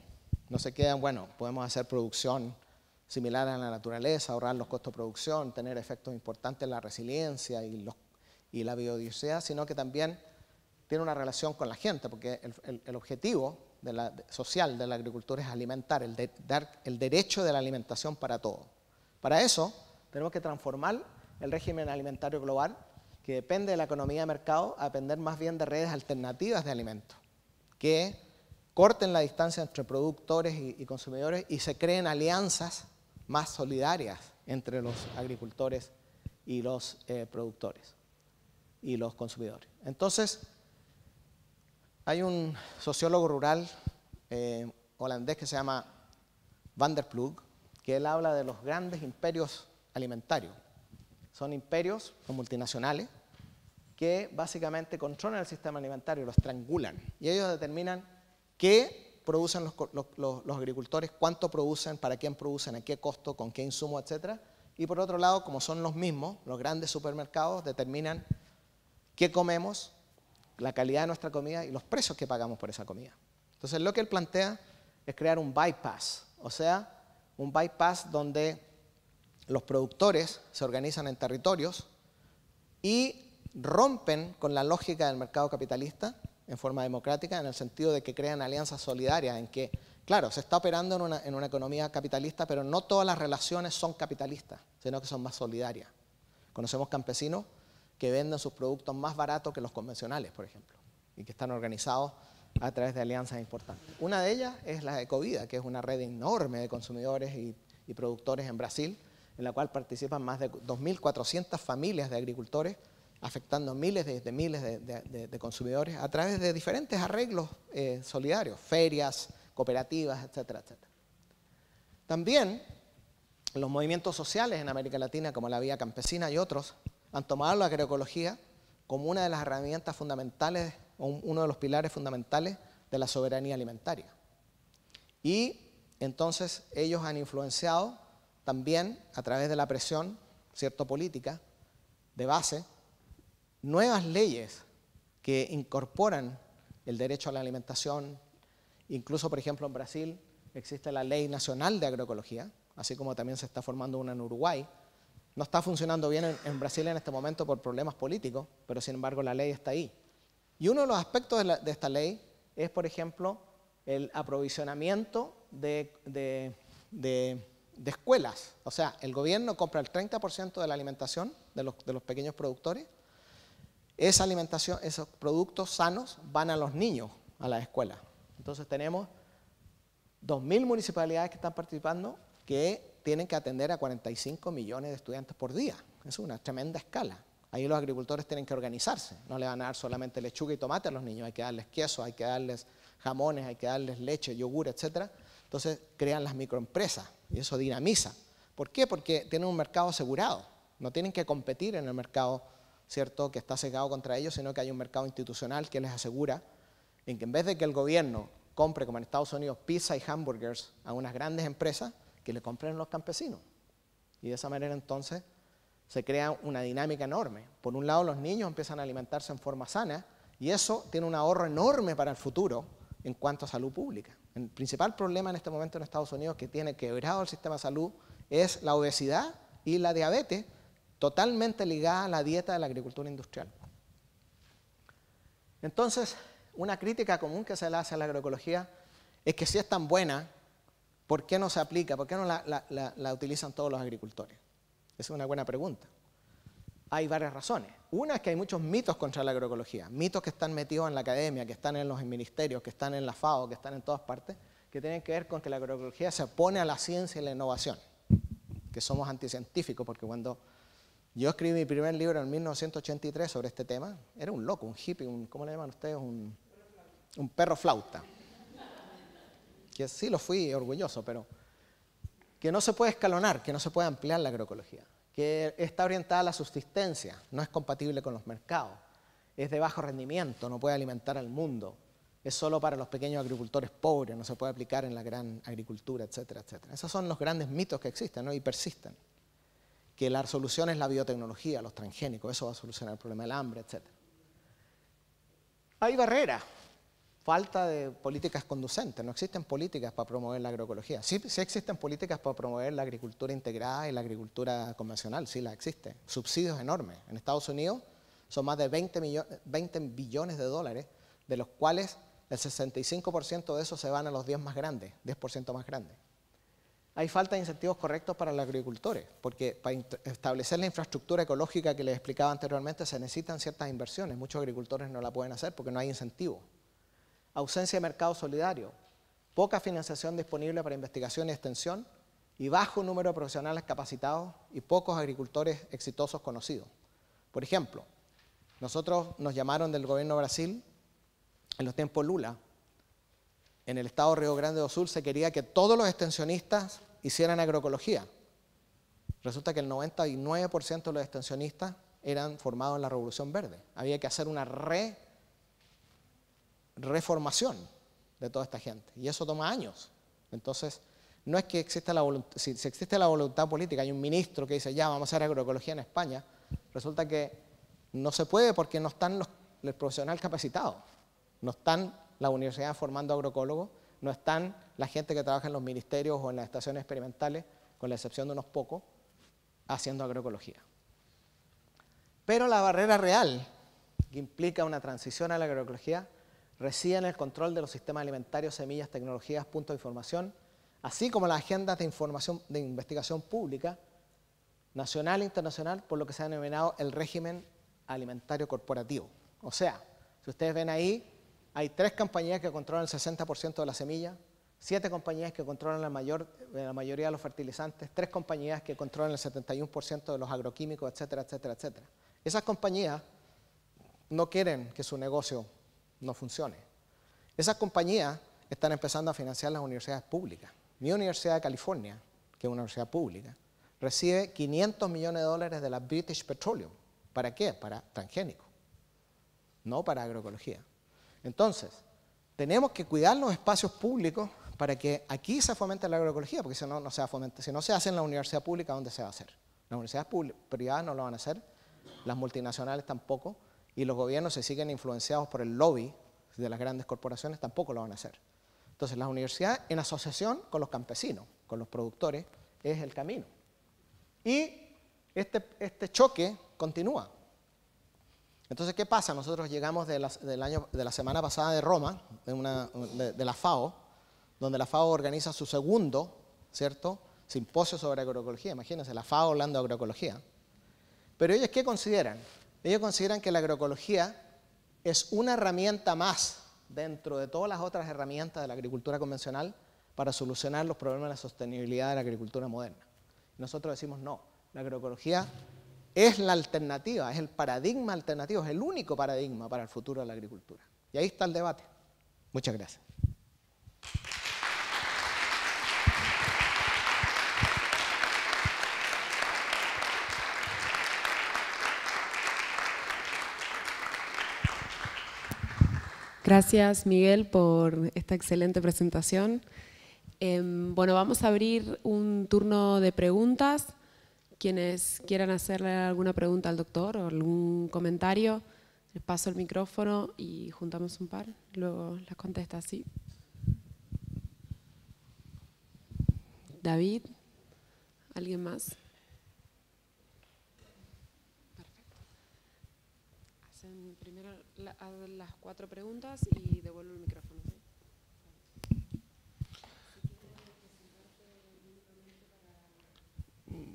Speaker 2: No se queda, bueno, podemos hacer producción similar a la naturaleza, ahorrar los costos de producción, tener efectos importantes en la resiliencia y los y la biodiversidad, sino que también tiene una relación con la gente, porque el, objetivo social de la agricultura es alimentar, el dar el derecho de la alimentación para todos. Para eso tenemos que transformar el régimen alimentario global, que depende de la economía de mercado, a depender más bien de redes alternativas de alimentos, que corten la distancia entre productores y, consumidores y se creen alianzas más solidarias entre los agricultores y los eh, productores y los consumidores. Entonces, hay un sociólogo rural eh, holandés que se llama Van der Plug, que él habla de los grandes imperios alimentarios. Son imperios son multinacionales que básicamente controlan el sistema alimentario, lo estrangulan. Y ellos determinan qué producen los, los, agricultores, cuánto producen, para quién producen, a qué costo, con qué insumo, etc. Y por otro lado, como son los mismos, los grandes supermercados determinan qué comemos, la calidad de nuestra comida y los precios que pagamos por esa comida. Entonces lo que él plantea es crear un bypass, o sea, un bypass donde los productores se organizan en territorios y rompen con la lógica del mercado capitalista en forma democrática, en el sentido de que crean alianzas solidarias, en que, claro, se está operando en una, economía capitalista, pero no todas las relaciones son capitalistas, sino que son más solidarias. Conocemos campesinos que venden sus productos más baratos que los convencionales, por ejemplo, y que están organizados a través de alianzas importantes. Una de ellas es la Ecovida, que es una red enorme de consumidores y, productores en Brasil, en la cual participan más de 2.400 familias de agricultores, afectando a miles de, miles de, consumidores a través de diferentes arreglos eh, solidarios, ferias, cooperativas, etcétera, etcétera. También los movimientos sociales en América Latina, como la Vía Campesina y otros, han tomado la agroecología como una de las herramientas fundamentales, uno de los pilares fundamentales de la soberanía alimentaria. Y entonces ellos han influenciado también a través de la presión, cierto, política de base, nuevas leyes que incorporan el derecho a la alimentación. Incluso, por ejemplo, en Brasil existe la Ley Nacional de Agroecología, así como también se está formando una en Uruguay, no está funcionando bien en, Brasil en este momento por problemas políticos, pero sin embargo la ley está ahí. Y uno de los aspectos de, esta ley es, por ejemplo, el aprovisionamiento de, escuelas. O sea, el gobierno compra el 30% de la alimentación de los, pequeños productores. Esa alimentación, esos productos sanos van a los niños, a la escuela, Entonces tenemos 2.000 municipalidades que están participando que tienen que atender a 45 millones de estudiantes por día. Es una tremenda escala. Ahí los agricultores tienen que organizarse. No le van a dar solamente lechuga y tomate a los niños, hay que darles queso, hay que darles jamones, hay que darles leche, yogur, etc. Entonces crean las microempresas y eso dinamiza. ¿Por qué? Porque tienen un mercado asegurado. No tienen que competir en el mercado cierto que está cegado contra ellos, sino que hay un mercado institucional que les asegura en que en vez de que el gobierno compre, como en Estados Unidos, pizza y hamburgers a unas grandes empresas, que le compren los campesinos. Y de esa manera entonces se crea una dinámica enorme. Por un lado los niños empiezan a alimentarse en forma sana y eso tiene un ahorro enorme para el futuro en cuanto a salud pública. El principal problema en este momento en Estados Unidos que tiene quebrado el sistema de salud es la obesidad y la diabetes totalmente ligada a la dieta de la agricultura industrial. Entonces, una crítica común que se le hace a la agroecología es que si es tan buena, ¿Por qué no se aplica? ¿Por qué no la, utilizan todos los agricultores? Esa es una buena pregunta. Hay varias razones. Una es que hay muchos mitos contra la agroecología, mitos que están metidos en la academia, que están en los ministerios, que están en la FAO, que están en todas partes, que tienen que ver con que la agroecología se opone a la ciencia y la innovación, que somos anticientíficos, porque cuando yo escribí mi primer libro en 1983 sobre este tema, era un loco, un hippie, un, ¿cómo le llaman ustedes? un perro flauta que sí lo fui orgulloso, pero que no se puede escalonar, que no se puede ampliar la agroecología, que está orientada a la subsistencia, no es compatible con los mercados, es de bajo rendimiento, no puede alimentar al mundo, es solo para los pequeños agricultores pobres, no se puede aplicar en la gran agricultura, etcétera, etcétera. Esos son los grandes mitos que existen y persisten. Que la solución es la biotecnología, los transgénicos, eso va a solucionar el problema del hambre, etcétera. Hay barreras, falta de políticas conducentes, no existen políticas para promover la agroecología. Sí, existen políticas para promover la agricultura integrada y la agricultura convencional, sí la existe. Subsidios enormes. En Estados Unidos son más de 20, billones de dólares, de los cuales el 65% de eso se van a los 10 más grandes, 10% más grandes. Hay falta de incentivos correctos para los agricultores, porque para establecer la infraestructura ecológica que les explicaba anteriormente se necesitan ciertas inversiones. Muchos agricultores no la pueden hacer porque no hay incentivos ausencia de mercado solidario, poca financiación disponible para investigación y extensión y bajo número de profesionales capacitados y pocos agricultores exitosos conocidos. Por ejemplo, nosotros nos llamaron del gobierno de Brasil en los tiempos Lula. En el estado Río Grande do Sul se quería que todos los extensionistas hicieran agroecología. Resulta que el 99% de los extensionistas eran formados en la Revolución Verde. Había que hacer una re reformación de toda esta gente. Y eso toma años. Entonces, no es que exista la voluntad, si, existe la voluntad política, hay un ministro que dice, ya, vamos a hacer agroecología en España, resulta que no se puede porque no están los, los profesionales capacitados, no están las universidades formando agroecólogos, no están la gente que trabaja en los ministerios o en las estaciones experimentales, con la excepción de unos pocos, haciendo agroecología. Pero la barrera real que implica una transición a la agroecología residen el control de los sistemas alimentarios, semillas, tecnologías, puntos de información, así como las agendas de, información, de investigación pública nacional e internacional por lo que se ha denominado el régimen alimentario corporativo. O sea, si ustedes ven ahí, hay tres compañías que controlan el 60% de la semilla, siete compañías que controlan la, la mayoría de los fertilizantes, tres compañías que controlan el 71% de los agroquímicos, etcétera, etcétera, etcétera. Esas compañías no quieren que su negocio no funcione. Esas compañías están empezando a financiar las universidades públicas. Mi Universidad de California, que es una universidad pública, recibe 500 millones de dólares de la British Petroleum. ¿Para qué? Para transgénico, no para agroecología. Entonces, tenemos que cuidar los espacios públicos para que aquí se fomente la agroecología, porque si no, no se si no se hace en la universidad pública, ¿dónde se va a hacer? Las universidades privadas no lo van a hacer, las multinacionales tampoco, y los gobiernos se siguen influenciados por el lobby de las grandes corporaciones, tampoco lo van a hacer. Entonces, las universidades, en asociación con los campesinos, con los productores, es el camino. Y este, este choque continúa. Entonces, ¿qué pasa? Nosotros llegamos de la, del año, de la semana pasada de Roma, de, la FAO, donde la FAO organiza su segundo, ¿cierto?, simposio sobre agroecología. Imagínense, la FAO hablando de agroecología. Pero ellos, ¿qué consideran? Ellos consideran que la agroecología es una herramienta más dentro de todas las otras herramientas de la agricultura convencional para solucionar los problemas de la sostenibilidad de la agricultura moderna. Nosotros decimos no, la agroecología es la alternativa, es el paradigma alternativo, es el único paradigma para el futuro de la agricultura. Y ahí está el debate. Muchas gracias.
Speaker 1: Gracias, Miguel, por esta excelente presentación. Em, bueno, vamos a abrir un turno de preguntas. Quienes quieran hacerle alguna pregunta al doctor o algún comentario, les paso el micrófono y juntamos un par. Luego las contesta, así. David, ¿alguien más? a las cuatro preguntas y devuelvo el micrófono.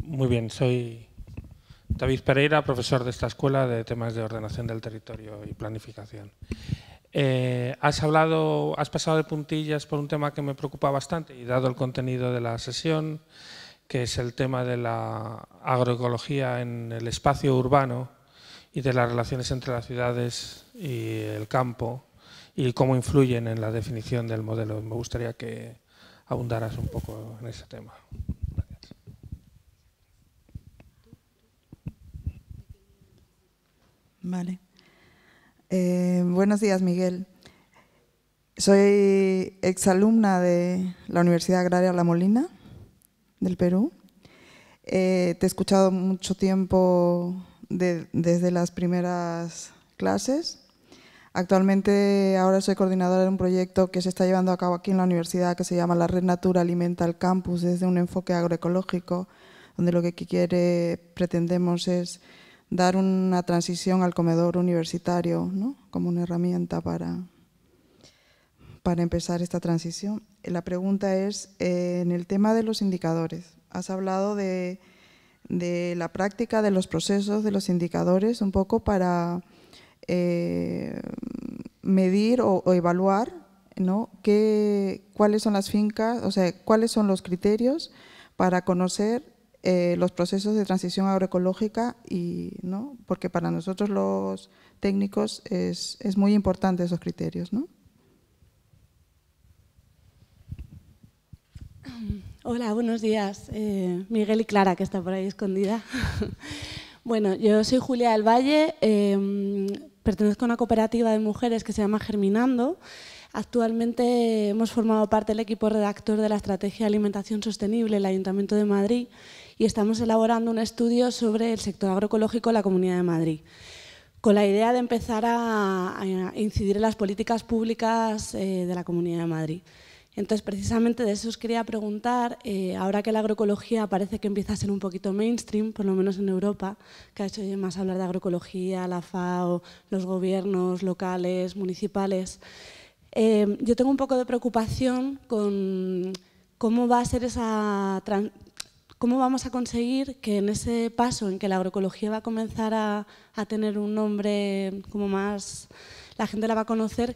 Speaker 3: Muy bien, soy David Pereira, profesor de esta escuela de temas de ordenación del territorio y planificación. Eh, has hablado, has pasado de puntillas por un tema que me preocupa bastante y dado el contenido de la sesión, que es el tema de la agroecología en el espacio urbano y de las relaciones entre las ciudades y el campo y cómo influyen en la definición del modelo. Me gustaría que abundaras un poco en ese tema. Vale. Eh, buenos días, Miguel. Soy exalumna de la Universidad Agraria La Molina, del Perú. Eh, te he escuchado mucho tiempo desde las primeras clases. Actualmente ahora soy coordinadora de un proyecto que se está llevando a cabo aquí en la universidad que se llama La Red Natura Alimenta el Campus desde un enfoque agroecológico, donde lo que quiere, pretendemos es dar una transición al comedor universitario ¿no? como una herramienta para, para empezar esta transición. La pregunta es, eh, en el tema de los indicadores, has hablado de de la práctica, de los procesos, de los indicadores, un poco para eh, medir o, evaluar ¿no? ¿Qué, cuáles son las fincas, o sea, cuáles son los criterios para conocer eh, los procesos de transición agroecológica y no porque para nosotros los técnicos es, es muy importante esos criterios ¿no?
Speaker 4: [CLEARS THROAT] Hola, buenos días. Eh, Miguel y Clara, que está por ahí escondida. [LAUGHS] bueno, yo soy Julia del Valle, em, pertenezco a una cooperativa de mujeres que se llama Germinando. Actualmente hemos formado parte del equipo redactor de la Estrategia de Alimentación Sostenible del Ayuntamiento de Madrid y estamos elaborando un estudio sobre el sector agroecológico en la Comunidad de Madrid, con la idea de empezar a, incidir en las políticas públicas eh, de la Comunidad de Madrid. Entonces, precisamente de eso os quería preguntar, eh, ahora que la agroecología parece que empieza a ser un poquito mainstream, por lo menos en Europa, que ha hecho más hablar de agroecología, la FAO, los gobiernos locales, municipales, eh, yo tengo un poco de preocupación con cómo va a ser esa ¿Cómo vamos a conseguir que en ese paso en que la agroecología va a comenzar a, a tener un nombre como más, la gente la va a conocer,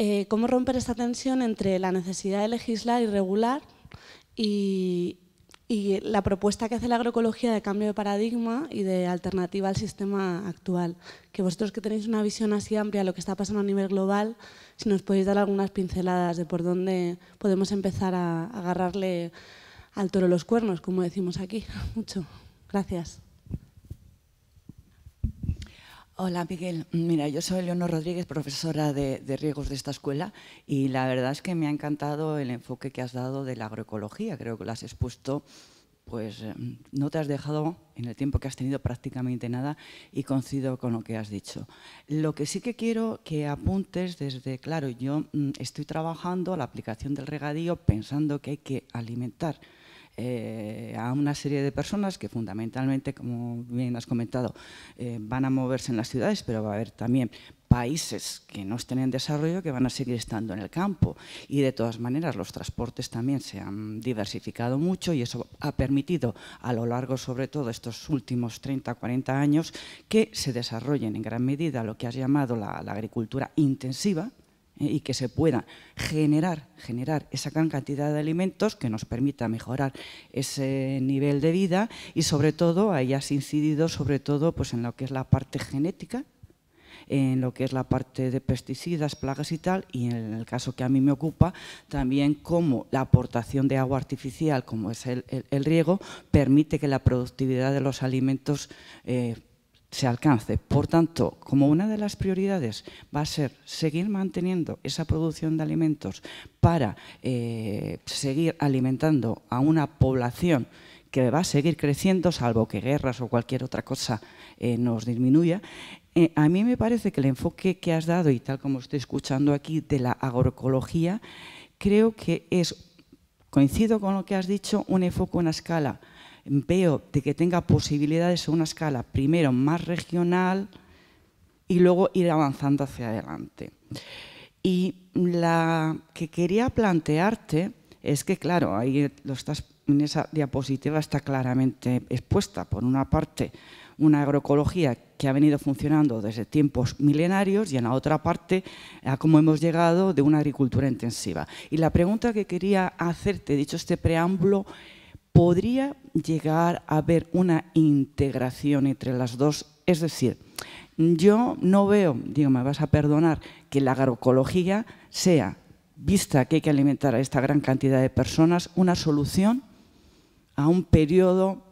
Speaker 4: eh, cómo romper esta tensión entre la necesidad de legislar y regular y, y la propuesta que hace la agroecología de cambio de paradigma y de alternativa al sistema actual. Que vosotros que tenéis una visión así amplia de lo que está pasando a nivel global, si nos podéis dar algunas pinceladas de por dónde podemos empezar a agarrarle al toro los cuernos, como decimos aquí. [LAUGHS] Mucho. Gracias.
Speaker 5: Hola Miguel, mira, yo soy Leonor Rodríguez, profesora de, riegos de esta escuela y la verdad es que me ha encantado el enfoque que has dado de la agroecología, creo que lo has expuesto, pues eh, no te has dejado en el tiempo que has tenido prácticamente nada y coincido con lo que has dicho. Lo que sí que quiero que apuntes desde, claro, yo mm, estoy trabajando la aplicación del regadío pensando que hay que alimentar eh, a una serie de personas que fundamentalmente, como bien has comentado, eh, van a moverse en las ciudades, pero va a haber también países que no estén en desarrollo que van a seguir estando en el campo. Y de todas maneras los transportes también se han diversificado mucho y eso ha permitido a lo largo, sobre todo estos últimos 30, 40 años, que se desarrollen en gran medida lo que has llamado la agricultura intensiva, y que se pueda generar, generar esa gran cantidad de alimentos que nos permita mejorar ese nivel de vida y sobre todo ahí has incidido sobre todo pues en lo que es la parte genética en lo que es la parte de pesticidas, plagas y tal, y en el caso que a mí me ocupa, también cómo la aportación de agua artificial, como es el, riego, permite que la productividad de los alimentos eh, se alcance. Por tanto, como una de las prioridades va a ser seguir manteniendo esa producción de alimentos para eh, seguir alimentando a una población que va a seguir creciendo, salvo que guerras o cualquier otra cosa eh, nos disminuya. Eh, a mí me parece que el enfoque que has dado, y tal como estoy escuchando aquí, de la agroecología, creo que es, coincido con lo que has dicho, un enfoque, en escala veo de que tenga posibilidades a una escala primero más regional y luego ir avanzando hacia adelante. Y la que quería plantearte es que, claro, ahí estás, en esa diapositiva está claramente expuesta, por una parte, una agroecología que ha venido funcionando desde tiempos milenarios y en la otra parte a cómo hemos llegado de una agricultura intensiva. Y la pregunta que quería hacerte, dicho este preámbulo, podría llegar a haber una integración entre las dos. Es decir, yo no veo, digo, me vas a perdonar, que la agroecología sea, vista que hay que alimentar a esta gran cantidad de personas, una solución a un periodo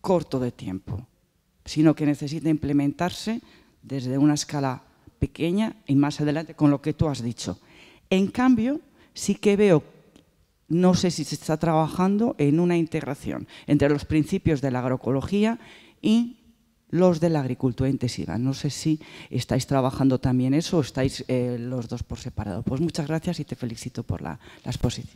Speaker 5: corto de tiempo, sino que necesita implementarse desde una escala pequeña y más adelante con lo que tú has dicho. En cambio, sí que veo no sé si se está trabajando en una integración entre los principios de la agroecología y los de la agricultura intensiva. No sé si estáis trabajando también eso o estáis eh, los dos por separado. Pues muchas gracias y te felicito por la exposición.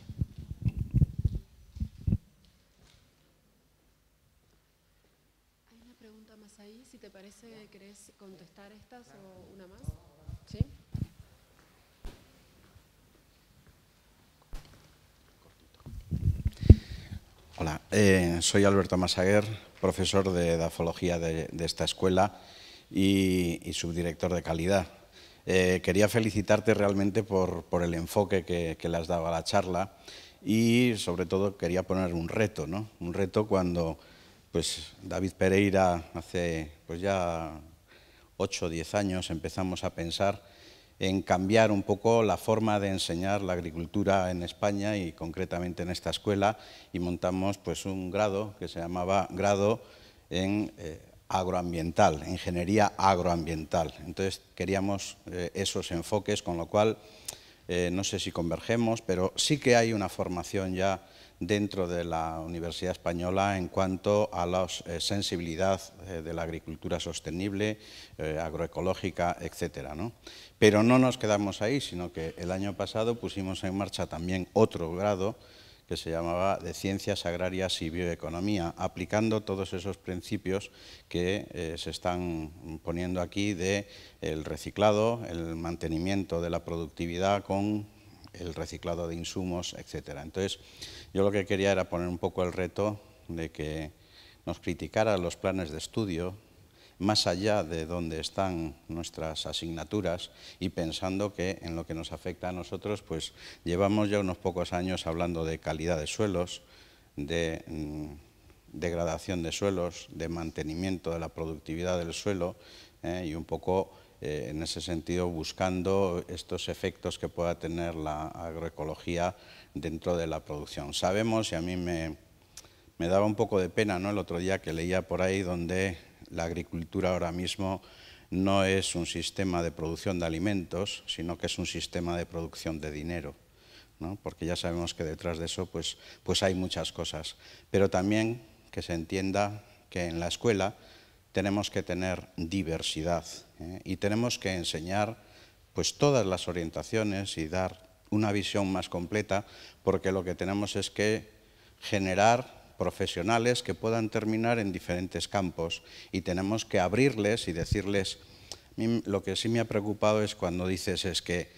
Speaker 6: Hola, eh, soy Alberto Massaguer, profesor de edafología de, esta escuela y, subdirector de calidad. Eh, quería felicitarte realmente por, el enfoque que, le has dado a la charla y sobre todo quería poner un reto, ¿no? Un reto cuando pues, David Pereira hace pues ya 8 o 10 años empezamos a pensar en cambiar un poco la forma de enseñar la agricultura en España y concretamente en esta escuela y montamos pues un grado que se llamaba grado en eh, agroambiental, ingeniería agroambiental. Entonces queríamos eh, esos enfoques, con lo cual eh, no sé si convergemos, pero sí que hay una formación ya dentro de la Universidad Española en cuanto a la eh, sensibilidad eh, de la agricultura sostenible, eh, agroecológica, etc. Pero no nos quedamos ahí, sino que el año pasado pusimos en marcha también otro grado que se llamaba de Ciencias Agrarias y Bioeconomía, aplicando todos esos principios que se están poniendo aquí de el reciclado, el mantenimiento de la productividad con el reciclado de insumos, etc. Entonces, yo lo que quería era poner un poco el reto de que nos criticara los planes de estudio más allá de donde están nuestras asignaturas y pensando que en lo que nos afecta a nosotros, pues llevamos ya unos pocos años hablando de calidad de suelos, de mm, degradación de suelos, de mantenimiento de la productividad del suelo ¿eh? y un poco eh, en ese sentido buscando estos efectos que pueda tener la agroecología dentro de la producción. Sabemos, y a mí me, me daba un poco de pena ¿no? el otro día que leía por ahí donde la agricultura ahora mismo no es un sistema de producción de alimentos, sino que es un sistema de producción de dinero. Porque ya sabemos que detrás de eso pues, pues hay muchas cosas. Pero también que se entienda que en la escuela tenemos que tener diversidad ¿eh? y tenemos que enseñar pues, todas las orientaciones y dar una visión más completa, porque lo que tenemos es que generar profesionales que puedan terminar en diferentes campos y tenemos que abrirles y decirles, lo que sí me ha preocupado es cuando dices es que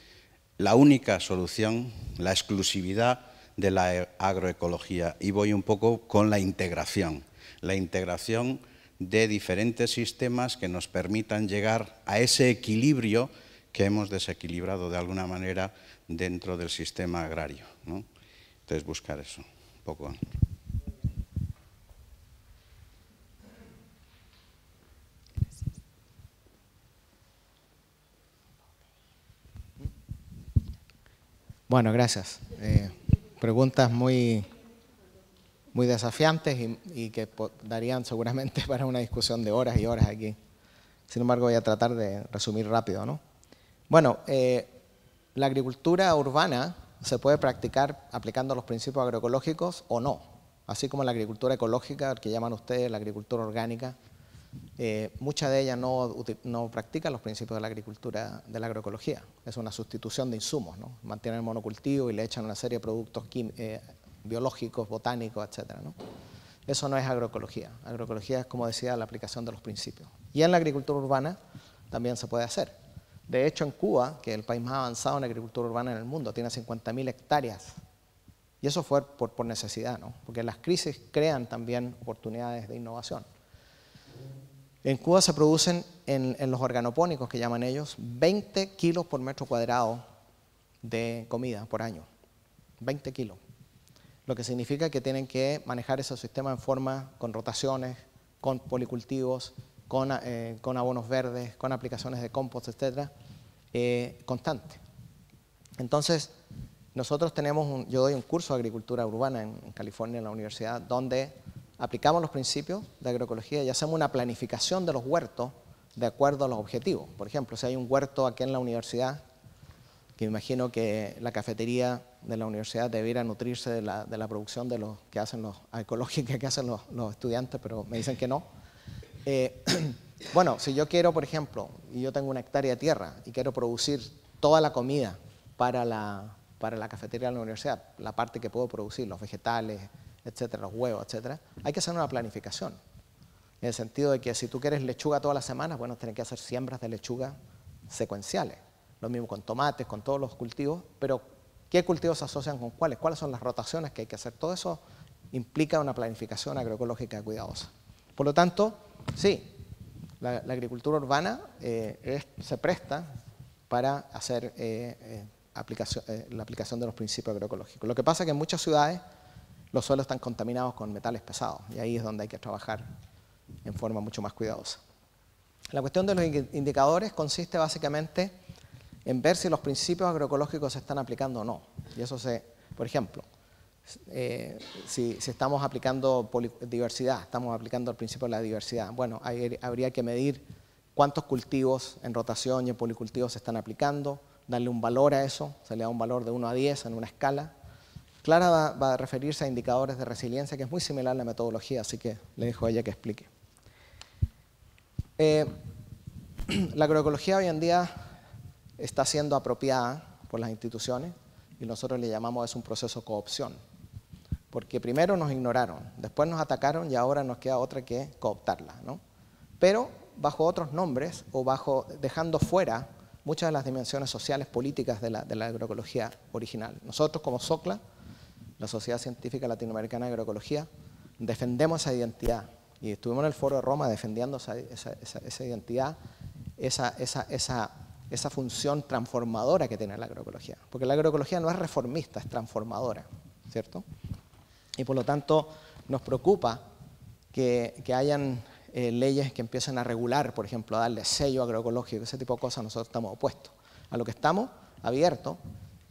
Speaker 6: la única solución, la exclusividad de la agroecología y voy un poco con la integración, la integración de diferentes sistemas que nos permitan llegar a ese equilibrio que hemos desequilibrado de alguna manera dentro del sistema agrario. ¿no? Entonces, buscar eso un poco.
Speaker 2: Bueno, gracias. Eh, preguntas muy, muy desafiantes y, y, que darían seguramente [LAUGHS] para una discusión de horas y horas aquí. Sin embargo, voy a tratar de resumir rápido, ¿no? Bueno, eh, la agricultura urbana se puede practicar aplicando los principios agroecológicos o no, así como la agricultura ecológica, que llaman ustedes la agricultura orgánica. Eh, mucha de ellas no, practican practica los principios de la agricultura, de la agroecología. Es una sustitución de insumos, ¿no? Mantienen el monocultivo y le echan una serie de productos eh, biológicos, botánicos, etc. Eso no es agroecología. Agroecología es, como decía, la aplicación de los principios. Y en la agricultura urbana también se puede hacer. De hecho, en Cuba, que es el país más avanzado en agricultura urbana en el mundo, tiene 50.000 hectáreas. Y eso fue por, necesidad, ¿no? porque las crisis crean también oportunidades de innovación. En Cuba se producen en, en, los organopónicos, que llaman ellos, 20 kilos por metro cuadrado de comida por año. 20 kilos. Lo que significa que tienen que manejar ese sistema en forma, con rotaciones, con policultivos, eh, con, abonos verdes, con aplicaciones de compost, etcétera, eh, constante. Entonces, nosotros tenemos, yo doy un curso de agricultura urbana en, California, en la universidad, donde aplicamos los principios de agroecología y hacemos una planificación de los huertos de acuerdo a los objetivos. Por ejemplo, si hay un huerto aquí en la universidad, que me imagino que la cafetería de la universidad debiera nutrirse de la, producción de los que hacen los [LAUGHS] ecológicos que hacen los, estudiantes, pero me dicen que no. Eh, [CLEARS THROAT] bueno, si yo quiero, por ejemplo, y yo tengo una hectárea de tierra y quiero producir toda la comida para la, para la cafetería de la universidad, la parte que puedo producir, los vegetales, etcétera, los huevos, etcétera, hay que hacer una planificación. En el sentido de que si tú quieres lechuga todas las semanas, bueno, tienes que hacer siembras de lechuga secuenciales. Lo mismo con tomates, con todos los cultivos, pero ¿qué cultivos se asocian con cuáles? ¿Cuáles son las rotaciones que hay que hacer? Todo eso implica una planificación agroecológica cuidadosa. Por lo tanto, Sí, la, agricultura urbana eh, se presta para hacer eh, eh, la aplicación de los principios agroecológicos. Lo que pasa es que en muchas ciudades los suelos están contaminados con metales pesados y ahí es donde hay que trabajar en forma mucho más cuidadosa. La cuestión de los indicadores consiste básicamente en ver si los principios agroecológicos se están aplicando o no. Y eso se, por ejemplo, eh, si, estamos aplicando diversidad, estamos aplicando el principio de la diversidad. Bueno, habría que medir cuántos cultivos en rotación y en policultivos se están aplicando, darle un valor a eso, se le da un valor de 1 a 10 en una escala. Clara va, a referirse a indicadores de resiliencia, que es muy similar a la metodología, así que le dejo a ella que explique. Eh, [CLEARS THROAT] la agroecología hoy en día está siendo apropiada por las instituciones y nosotros le llamamos es un proceso coopción. Porque primero nos ignoraron, después nos atacaron y ahora nos queda otra que cooptarla, ¿no? Pero bajo otros nombres o bajo dejando fuera muchas de las dimensiones sociales, políticas de la, agroecología original. Nosotros como SOCLA, la Sociedad Científica Latinoamericana de Agroecología, defendemos esa identidad y estuvimos en el foro de Roma defendiendo esa, esa identidad, esa, función transformadora que tiene la agroecología. Porque la agroecología no es reformista, es transformadora, ¿cierto? y por lo tanto nos preocupa que, que hayan eh, leyes que empiecen a regular, por ejemplo, a darle sello agroecológico, ese tipo de cosas, nosotros estamos opuestos. A lo que estamos abiertos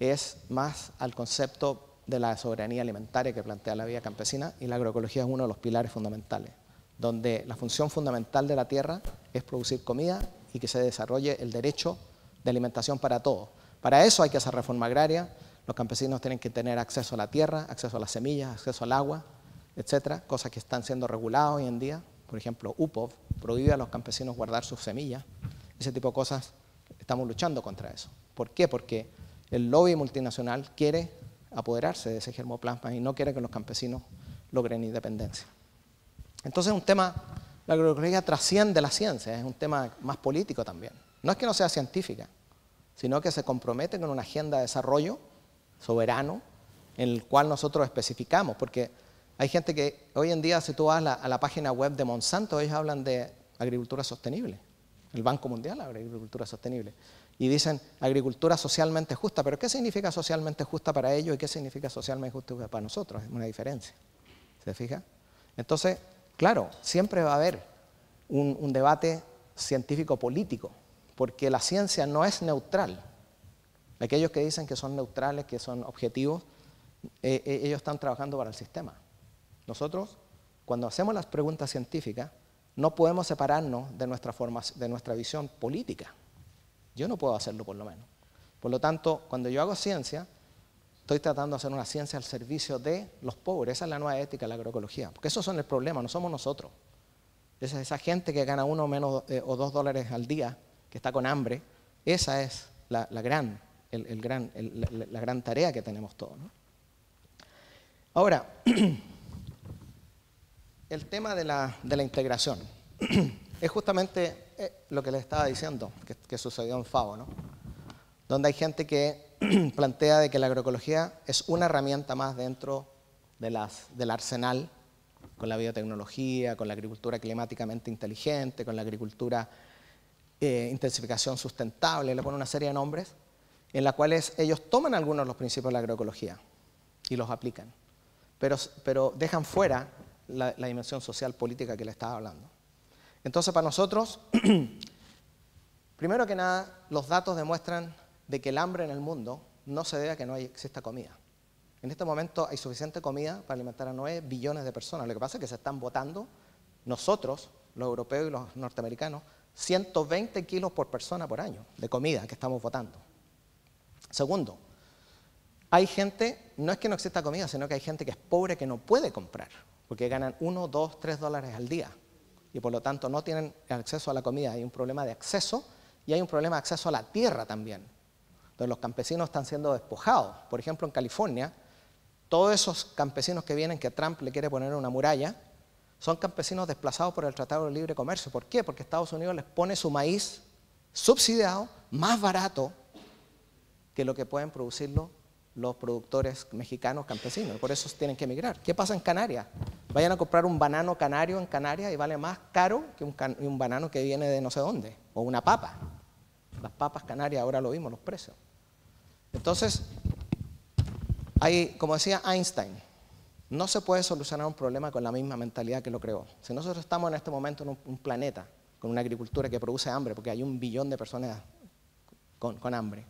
Speaker 2: es más al concepto de la soberanía alimentaria que plantea la vida campesina y la agroecología es uno de los pilares fundamentales, donde la función fundamental de la tierra es producir comida y que se desarrolle el derecho de alimentación para todos. Para eso hay que hacer reforma agraria, los campesinos tienen que tener acceso a la tierra, acceso a las semillas, acceso al agua, etcétera, cosas que están siendo reguladas hoy en día. Por ejemplo, UPOV prohíbe a los campesinos guardar sus semillas. Ese tipo de cosas estamos luchando contra eso. ¿Por qué? Porque el lobby multinacional quiere apoderarse de ese germoplasma y no quiere que los campesinos logren independencia. Entonces un tema, la agroecología trasciende la ciencia, es un tema más político también. No es que no sea científica, sino que se compromete con una agenda de desarrollo soberano en el cual nosotros especificamos, porque hay gente que hoy en día, si tú vas a la, página web de Monsanto, ellos hablan de agricultura sostenible, el Banco Mundial habla de agricultura sostenible, y dicen agricultura socialmente justa, pero ¿qué significa socialmente justa para ellos y qué significa socialmente justa para nosotros? Es una diferencia, ¿se fija? Entonces, claro, siempre va a haber un debate científico-político, porque la ciencia no es neutral, Aquellos que dicen que son neutrales, que son objetivos, eh, eh, ellos están trabajando para el sistema. Nosotros, cuando hacemos las preguntas científicas, no podemos separarnos de nuestra, de nuestra visión política. Yo no puedo hacerlo por lo menos. Por lo tanto, cuando yo hago ciencia, estoy tratando de hacer una ciencia al servicio de los pobres. Esa es la nueva ética de la agroecología. Porque esos son el problema, no somos nosotros. esa gente que gana uno menos eh, o dos dólares al día, que está con hambre, esa es la, la gran la, gran tarea que tenemos todos. Ahora, [CLEARS THROAT] el tema de la, integración [CLEARS THROAT] es justamente eh, lo que les estaba diciendo, que, sucedió en FAO, ¿no? donde hay gente que [CLEARS THROAT] plantea de que la agroecología es una herramienta más dentro de del arsenal con la biotecnología, con la agricultura climáticamente inteligente, con la agricultura eh, intensificación sustentable, le pone una serie de nombres, en la cual ellos toman algunos de los principios de la agroecología y los aplican, pero, dejan fuera la, dimensión social política que le estaba hablando. Entonces, para nosotros, [CLEARS THROAT] primero que nada, los datos demuestran de que el hambre en el mundo no se debe a que no exista comida. En este momento hay suficiente comida para alimentar a 9 billones de personas. Lo que pasa es que se están votando nosotros, los europeos y los norteamericanos, 120 kilos por persona por año de comida que estamos votando. Segundo, hay gente, no es que no exista comida, sino que hay gente que es pobre que no puede comprar, porque ganan 1, 2, 3 dólares al día y por lo tanto no tienen acceso a la comida. Hay un problema de acceso y hay un problema de acceso a la tierra también. Entonces los campesinos están siendo despojados. Por ejemplo, en California, todos esos campesinos que vienen que Trump le quiere poner una muralla, son campesinos desplazados por el Tratado de Libre Comercio. ¿Por qué? Porque Estados Unidos les pone su maíz subsidiado, más barato, que lo que pueden producirlo los productores mexicanos campesinos. Por eso tienen que emigrar. ¿Qué pasa en Canarias? Vayan a comprar un banano canario en Canarias y vale más caro que un, banano que viene de no sé dónde, o una papa. Las papas canarias ahora lo vimos, los precios. Entonces, hay, como decía Einstein, no se puede solucionar un problema con la misma mentalidad que lo creó. Si nosotros estamos en este momento en un, planeta con una agricultura que produce hambre, porque hay un billón de personas con hambre,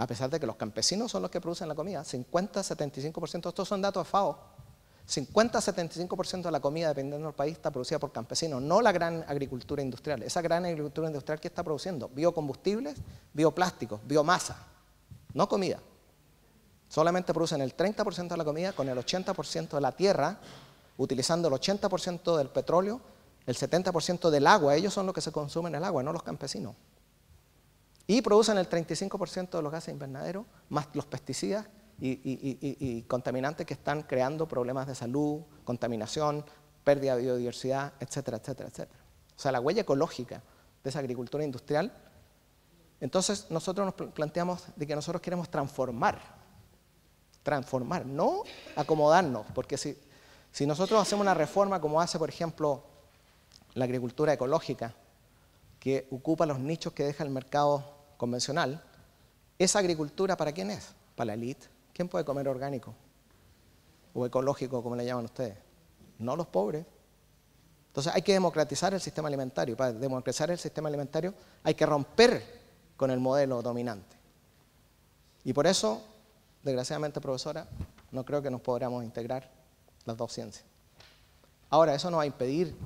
Speaker 2: a pesar de que los campesinos son los que producen la comida, 50-75%, estos son datos de FAO, 50-75% de la comida, dependiendo del país, está producida por campesinos, no la gran agricultura industrial. Esa gran agricultura industrial que está produciendo biocombustibles, bioplásticos, biomasa, no comida. Solamente producen el 30% de la comida con el 80% de la tierra, utilizando el 80% del petróleo, el 70% del agua. Ellos son los que se consumen el agua, no los campesinos y producen el 35% de los gases invernaderos, más los pesticidas y, contaminantes que están creando problemas de salud, contaminación, pérdida de biodiversidad, etcétera, etcétera, etcétera. O sea, la huella ecológica de esa agricultura industrial. Entonces, nosotros nos planteamos de que nosotros queremos transformar, transformar, no acomodarnos, porque si, si nosotros hacemos una reforma como hace, por ejemplo, la agricultura ecológica, que ocupa los nichos que deja el mercado convencional, ¿esa agricultura para quién es? Para la elite. ¿Quién puede comer orgánico? O ecológico, como le llaman ustedes. No los pobres. Entonces hay que democratizar el sistema alimentario. Para democratizar el sistema alimentario hay que romper con el modelo dominante. Y por eso, desgraciadamente, profesora, no creo que nos podamos integrar las dos ciencias. Ahora, eso no va a impedir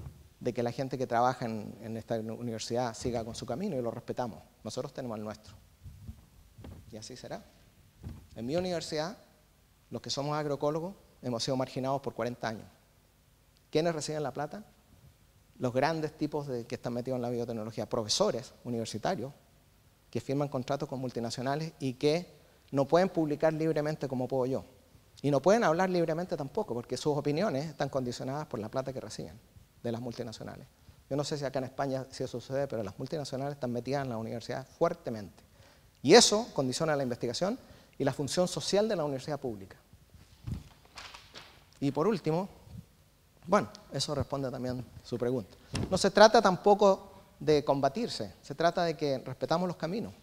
Speaker 2: de que la gente que trabaja en, esta universidad siga con su camino y lo respetamos. Nosotros tenemos el nuestro. Y así será. En mi universidad, los que somos agroecólogos hemos sido marginados por 40 años. ¿Quiénes reciben la plata? Los grandes tipos de, que están metidos en la biotecnología, profesores universitarios que firman contratos con multinacionales y que no pueden publicar libremente como puedo yo. Y no pueden hablar libremente tampoco, porque sus opiniones están condicionadas por la plata que reciben de las multinacionales. Yo no sé si acá en España si eso sucede, pero las multinacionales están metidas en la universidad fuertemente. Y eso condiciona la investigación y la función social de la universidad pública. Y por último, bueno, eso responde también su pregunta. No se trata tampoco de combatirse, se trata de que respetamos los caminos.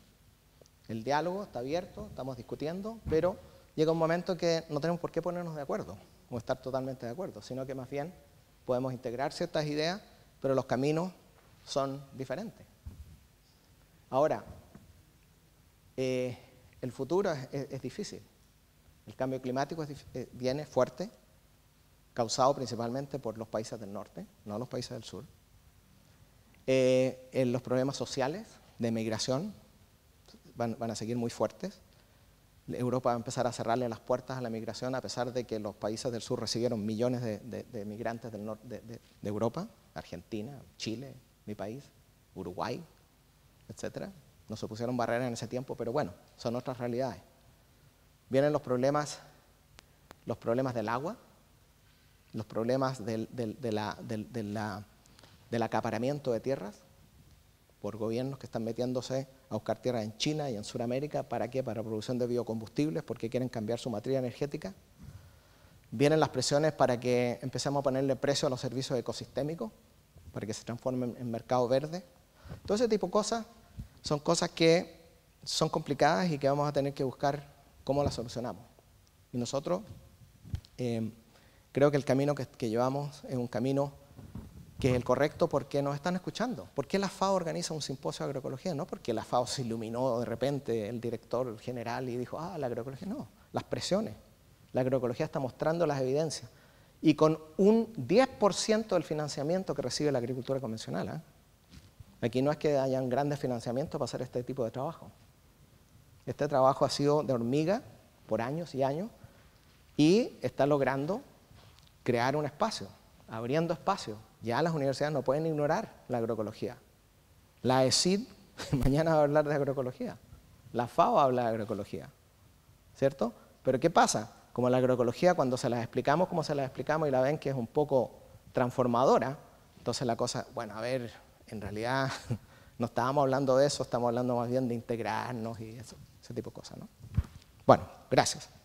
Speaker 2: El diálogo está abierto, estamos discutiendo, pero llega un momento que no tenemos por qué ponernos de acuerdo o estar totalmente de acuerdo, sino que más bien podemos integrar ciertas ideas, pero los caminos son diferentes. Ahora, eh, el futuro es, difícil. El cambio climático eh, viene fuerte, causado principalmente por los países del norte, no los países del sur. Eh, los problemas sociales de migración van a seguir muy fuertes. Europa va a empezar a cerrarle las puertas a la migración, a pesar de que los países del sur recibieron millones de, de, migrantes del norte de, Europa, Argentina, Chile, mi país, Uruguay, etcétera. No se pusieron barreras en ese tiempo, pero bueno, son otras realidades. Vienen los problemas, los problemas del agua, los problemas del acaparamiento de tierras, por gobiernos que están metiéndose a buscar tierras en China y en Sudamérica. ¿Para qué? Para producción de biocombustibles, porque quieren cambiar su materia energética. Vienen las presiones para que empecemos a ponerle precio a los servicios ecosistémicos, para que se transformen en mercado verde. Todo ese tipo de cosas son cosas que son complicadas y que vamos a tener que buscar cómo las solucionamos. Y nosotros eh, creo que el camino que llevamos es un camino que es el correcto porque nos están escuchando. ¿Por qué la FAO organiza un simposio de agroecología? No porque la FAO se iluminó de repente el director general y dijo, ah, la agroecología. No, las presiones. La agroecología está mostrando las evidencias. Y con un 10% del financiamiento que recibe la agricultura convencional. ¿eh? Aquí no es que hayan grandes financiamientos para hacer este tipo de trabajo. Este trabajo ha sido de hormiga por años y años y está logrando crear un espacio, abriendo espacio ya las universidades no pueden ignorar la agroecología. La ESID [LAUGHS] mañana va a hablar de agroecología. La FAO habla de agroecología. ¿Cierto? Pero ¿qué pasa? Como la agroecología, cuando se las explicamos como se las explicamos y la ven que es un poco transformadora, entonces la cosa, bueno, a ver, en realidad [LAUGHS] no estábamos hablando de eso, estamos hablando más bien de integrarnos y ese tipo de cosas, ¿no? Bueno, gracias.